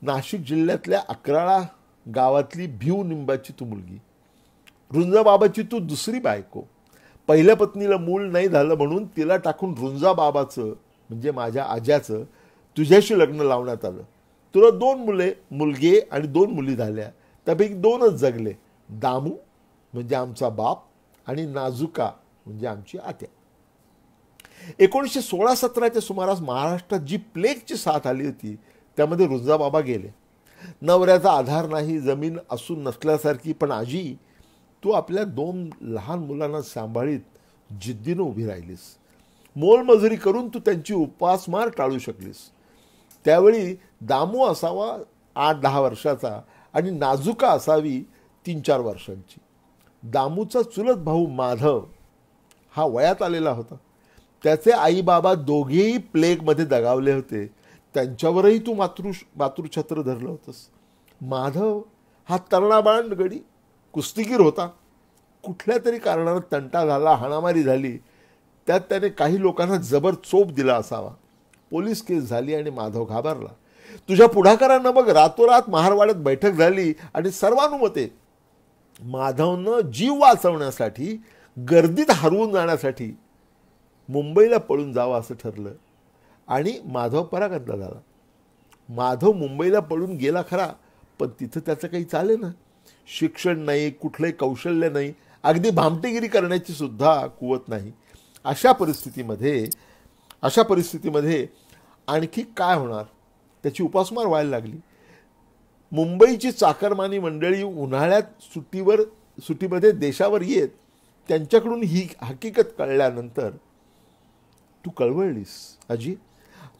नाशिक जिल्ह्यातल्या अकराळा गावातली भिव निंबाची तू मुलगी रुंजाबाबाची तू दुसरी बायको पहिल्या पत्नीला मूल नाही झालं म्हणून तिला टाकून रुंजाबाबाचं म्हणजे माझ्या आज्याचं तुझ्याशी लग्न लावण्यात आलं तुला दोन मुले मुलगे आणि दोन मुली झाल्या त्यापैकी दोनच जगले दामू म्हणजे आमचा बाप आणि नाजुका म्हणजे आमची आत्या एकोणीसशे सोळा सतराच्या सुमारास महाराष्ट्रात जी प्लेगची साथ आली होती त्यामध्ये बाबा गेले नवऱ्याचा आधार नाही जमीन असून नसल्यासारखी पण आजी तू आपल्या दोन लहान मुलांना सांभाळीत जिद्दीनं उभी राहिलीस मोलमजुरी करून तू त्यांची उपासमार टाळू शकलीस त्यावेळी दामू असावा आठ दहा वर्षाचा आणि नाजुका असावी तीन चार वर्षांची दामूचा चुलत भाऊ माधव हा वयात आलेला होता त्याचे आईबाबा दोघेही प्लेगमध्ये दगावले होते त्यांच्यावरही तू मातृ मातृछत्र धरलं होतंस माधव हा तरणाबाण गडी कुस्तीगीर होता कुठल्या तरी कारणानं तंटा झाला हाणामारी झाली त्यात त्याने काही लोकांना जबर चोप दिला असावा पोलीस केस झाली आणि माधव घाबरला तुझ्या पुढाकारांना मग रातोरात महारवाड्यात बैठक झाली आणि सर्वानुमते माधवनं जीव वाचवण्यासाठी गर्दीत हरवून जाण्यासाठी मुंबईला पळून जावं असं ठरलं आणि माधव परागतला झाला माधव मुंबईला पळून गेला खरा पण तिथं त्याचं काही चाले ना शिक्षण नाही कुठलंही कौशल्य नाही अगदी भामटेगिरी करण्याची सुद्धा कुवत नाही अशा परिस्थितीमध्ये अशा परिस्थितीमध्ये आणखी काय होणार त्याची उपासमार व्हायला लागली मुंबईची चाकरमानी मंडळी उन्हाळ्यात सुट्टीवर सुट्टीमध्ये देशावर येत त्यांच्याकडून ही हकीकत कळल्यानंतर तू कळवळलीस आजी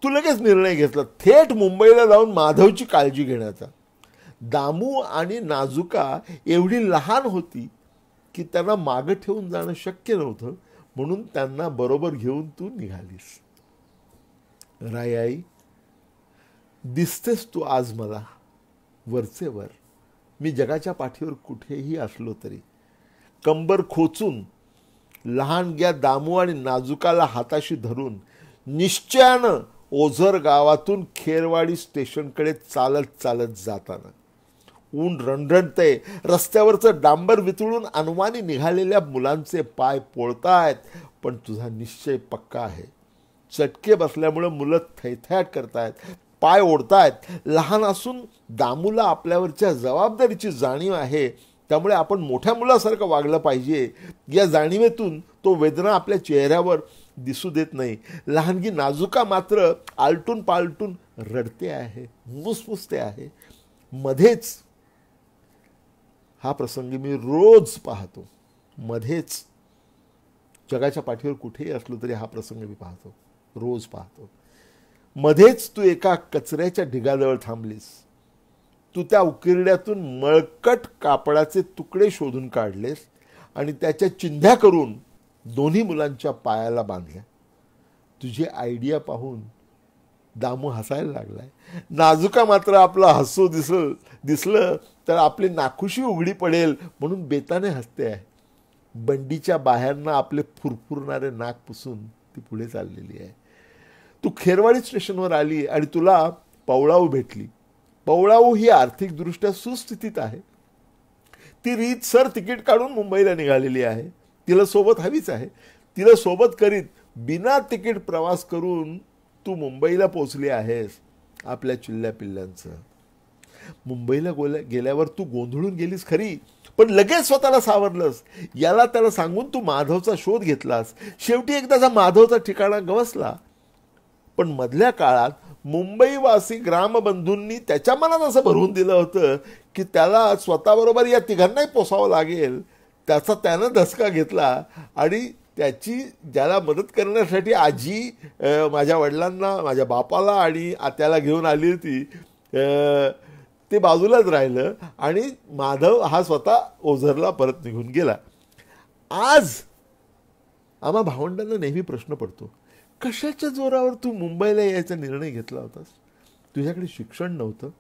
तू लगेच निर्णय घेतला थेट मुंबईला जाऊन माधवची काळजी घेण्याचा दामू आणि नाजुका एवढी लहान होती की त्यांना मागं ठेवून जाणं शक्य नव्हतं म्हणून त्यांना बरोबर घेऊन तू निघालीस राय आई दिसतेस तू आज मला वरचे वर मी जगाच्या पाठीवर कुठेही असलो तरी कंबर खोचून लहानग्या दामू आणि नाजुकाला हाताशी धरून निश्चयानं ओझर गावातून खेरवाडी स्टेशनकडे चालत चालत जाताना ऊन रणरणते रस्त्यावरचं डांबर वितळून अनुमानी निघालेल्या मुलांचे पाय पोळतायत पण तुझा निश्चय पक्का आहे चटके बसल्यामुळं मुलं थैथ्याट करतायत पाय ओढतायत लहान असून दामूला आपल्यावरच्या जबाबदारीची जाणीव आहे त्यामुळे आपण मोठ्या मुलासारखं वागलं पाहिजे या जाणीवेतून तो वेदना आपल्या चेहऱ्यावर दिसू देत नाही लहानगी नाजुका मात्र आलटून पालटून रडते आहे मुसमुसते आहे मध्येच हा प्रसंग मी रोज पाहतो मध्येच जगाच्या पाठीवर कुठेही असलो तरी हा प्रसंग मी पाहतो रोज पाहतो मध्येच तू एका कचऱ्याच्या ढिगाजवळ थांबलीस तू त्या उकिरड्यातून मळकट कापडाचे तुकडे शोधून काढलेस आणि त्याच्या चिंध्या करून दोन्ही मुलांच्या पायाला बांधल्या तुझी आयडिया पाहून दामू हसायला लागलाय नाजुका मात्र आपलं हसू दिसल दिसलं तर आपली नाखुशी उघडी पडेल म्हणून बेताने हसते आहे बंडीच्या बाहेरनं आपले फुरफुरणारे नाक पुसून ती पुढे चाललेली आहे तू खेरवाडी स्टेशनवर आली आणि तुला पवळाऊ भेटली पवळाऊ ही आर्थिकदृष्ट्या सुस्थितीत आहे ती रीत सर तिकीट काढून मुंबईला निघालेली आहे तिला सोबत हवीच आहे तिला सोबत करीत बिना तिकीट प्रवास करून तू मुंबईला पोचली आहेस आपल्या चिल्ल्या पिल्ल्यांचं मुंबईला गोल्या गेल्यावर तू गोंधळून गेलीस खरी पण लगेच स्वतःला सावरलंस याला त्याला सांगून तू माधवचा शोध घेतलास शेवटी एकदाचा माधवचा ठिकाणा गवसला पण मधल्या काळात मुंबईवासी ग्रामबंधूंनी त्याच्या मनात असं भरवून दिलं होतं की त्याला स्वतःबरोबर या तिघांनाही पोसावं लागेल त्याचा त्यानं धसका घेतला आणि त्याची ज्याला मदत करण्यासाठी आजी माझ्या वडिलांना माझ्या बापाला आणि आत्याला घेऊन आली होती ते बाजूलाच राहिलं आणि माधव हा स्वतः ओझरला परत निघून गेला आज आम्हा भावंडांना नेहमी प्रश्न पडतो कशाच्या जोरावर तू मुंबईला यायचा निर्णय घेतला होतास तुझ्याकडे शिक्षण नव्हतं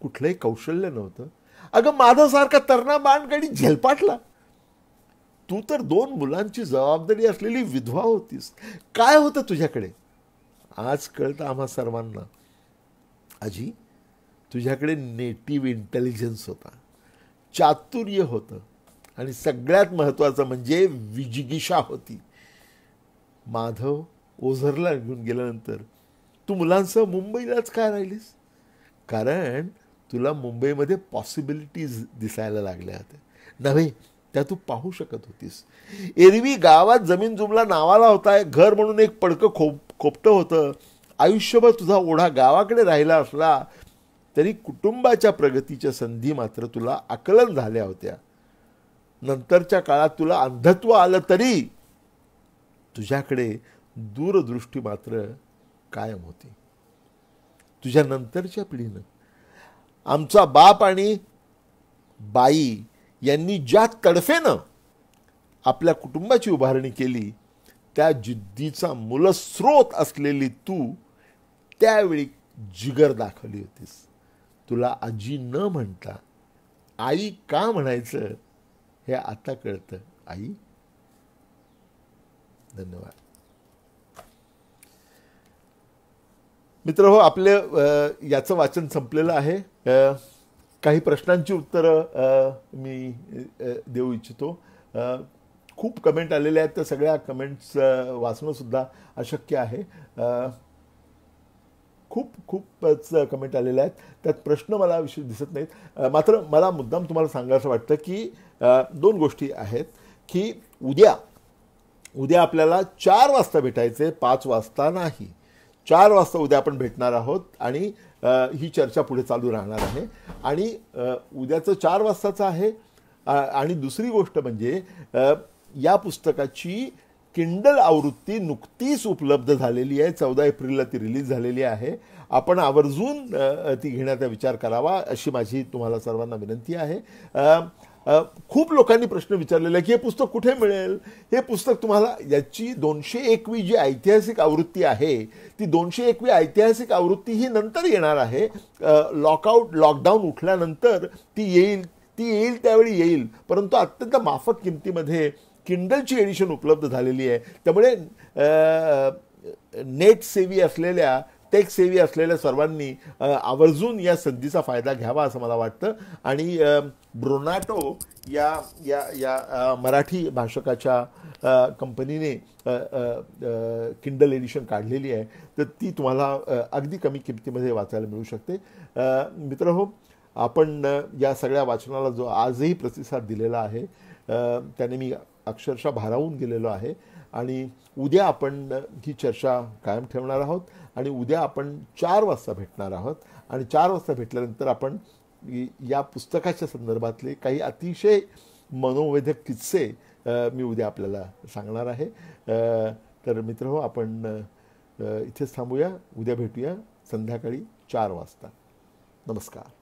कुठलंही कौशल्य नव्हतं अगं माधवसारखा तरणा बाण झेलपाटला तू तर दोन मुलांची जबाबदारी असलेली विधवा होतीस काय होतं तुझ्याकडे आज कळतं आम्हा सर्वांना आजी तुझ्याकडे नेटिव्ह इंटेलिजन्स होता चातुर्य होतं आणि सगळ्यात महत्त्वाचं म्हणजे विजिगिषा होती माधव ओझरला घेऊन गेल्यानंतर तू मुलांसह मुंबईलाच काय राहिलीस कारण तुला मुंबईमध्ये पॉसिबिलिटीज दिसायला लागल्या होत्या नव्हे त्या तू पाहू शकत होतीस एरवी गावात जमीन जुमला नावाला होता घर म्हणून एक पडकं खोप खोपटं होतं आयुष्यभर तुझा ओढा गावाकडे राहिला असला तरी कुटुंबाच्या प्रगतीच्या संधी मात्र तुला आकलन झाल्या होत्या नंतरच्या काळात तुला अंधत्व आलं तरी तुझ्याकडे दूरदृष्टी मात्र कायम होती तुझ्या नंतरच्या पिढीनं आमचा बाप आणि बाई यांनी ज्या तडफेनं आपल्या कुटुंबाची उभारणी केली त्या जिद्दीचा मूलस्रोत असलेली तू त्यावेळी जिगर दाखवली होतीस तुला आजी न म्हणता आई का म्हणायचं हे आता कळतं आई धन्यवाद मित्र हो आपले याचं वाचन संपलेलं आहे काही प्रश्नांची उत्तरं मी देऊ इच्छितो खूप कमेंट आलेले आहेत त्या सगळ्या कमेंट्स वाचणंसुद्धा अशक्य आहे खूप खूपच कमेंट आलेले आहेत त्यात प्रश्न मला विशेष दिसत नाहीत मात्र मला मुद्दाम तुम्हाला सांगायचं वाटतं की दोन गोष्टी आहेत की उद्या उद्या आपल्याला चार वाजता भेटायचे पाच वाजता नाही चार वाजता उद्या आपण भेटणार आहोत आणि ही चर्चा पुढे चालू राहणार आहे आणि उद्याचं चार वाजताचं आहे आणि दुसरी गोष्ट म्हणजे या पुस्तकाची किंडल आवृत्ती नुकतीच उपलब्ध झालेली आहे चौदा एप्रिलला ती रिलीज झालेली आहे आपण आवर्जून ती घेण्याचा विचार करावा अशी माझी तुम्हाला सर्वांना विनंती आहे खूप लोकांनी प्रश्न विचारलेला आहे की हे पुस्तक कुठे मिळेल हे पुस्तक तुम्हाला याची दोनशे एकवी जी ऐतिहासिक आवृत्ती आहे ती दोनशे एकवी ऐतिहासिक आवृत्ती ही नंतर येणार आहे लॉकआउट लॉकडाऊन उठल्यानंतर ती येईल ती येईल त्यावेळी येईल परंतु अत्यंत माफक किमतीमध्ये किंडलची एडिशन उपलब्ध झालेली आहे त्यामुळे नेट सेवी असलेल्या टेक सेवी असलेल्या सर्वांनी आवर्जून या संधीचा फायदा घ्यावा असं मला वाटतं आणि ब्रोनाटो या या या मराठी भाषकाच्या कंपनीने किंडल एडिशन काढलेली आहे तर ती तुम्हाला अगदी कमी किमतीमध्ये वाचायला मिळू शकते मित्र हो आपण या सगळ्या वाचनाला जो आजही प्रतिसाद दिलेला आहे त्याने मी अक्षरशः भारावून गेलेलो आहे आणि उद्या आपण ही चर्चा कायम ठेवणार आहोत आणि उद्या आपण चार वाजता भेटणार आहोत आणि चार वाजता भेटल्यानंतर आपण या पुस्तकाच्या संदर्भातले काही अतिशय मनोवेधक किस्से मी उद्या आपल्याला सांगणार आहे तर मित्र हो आपण इथेच थांबूया उद्या भेटूया संध्याकाळी चार वाजता नमस्कार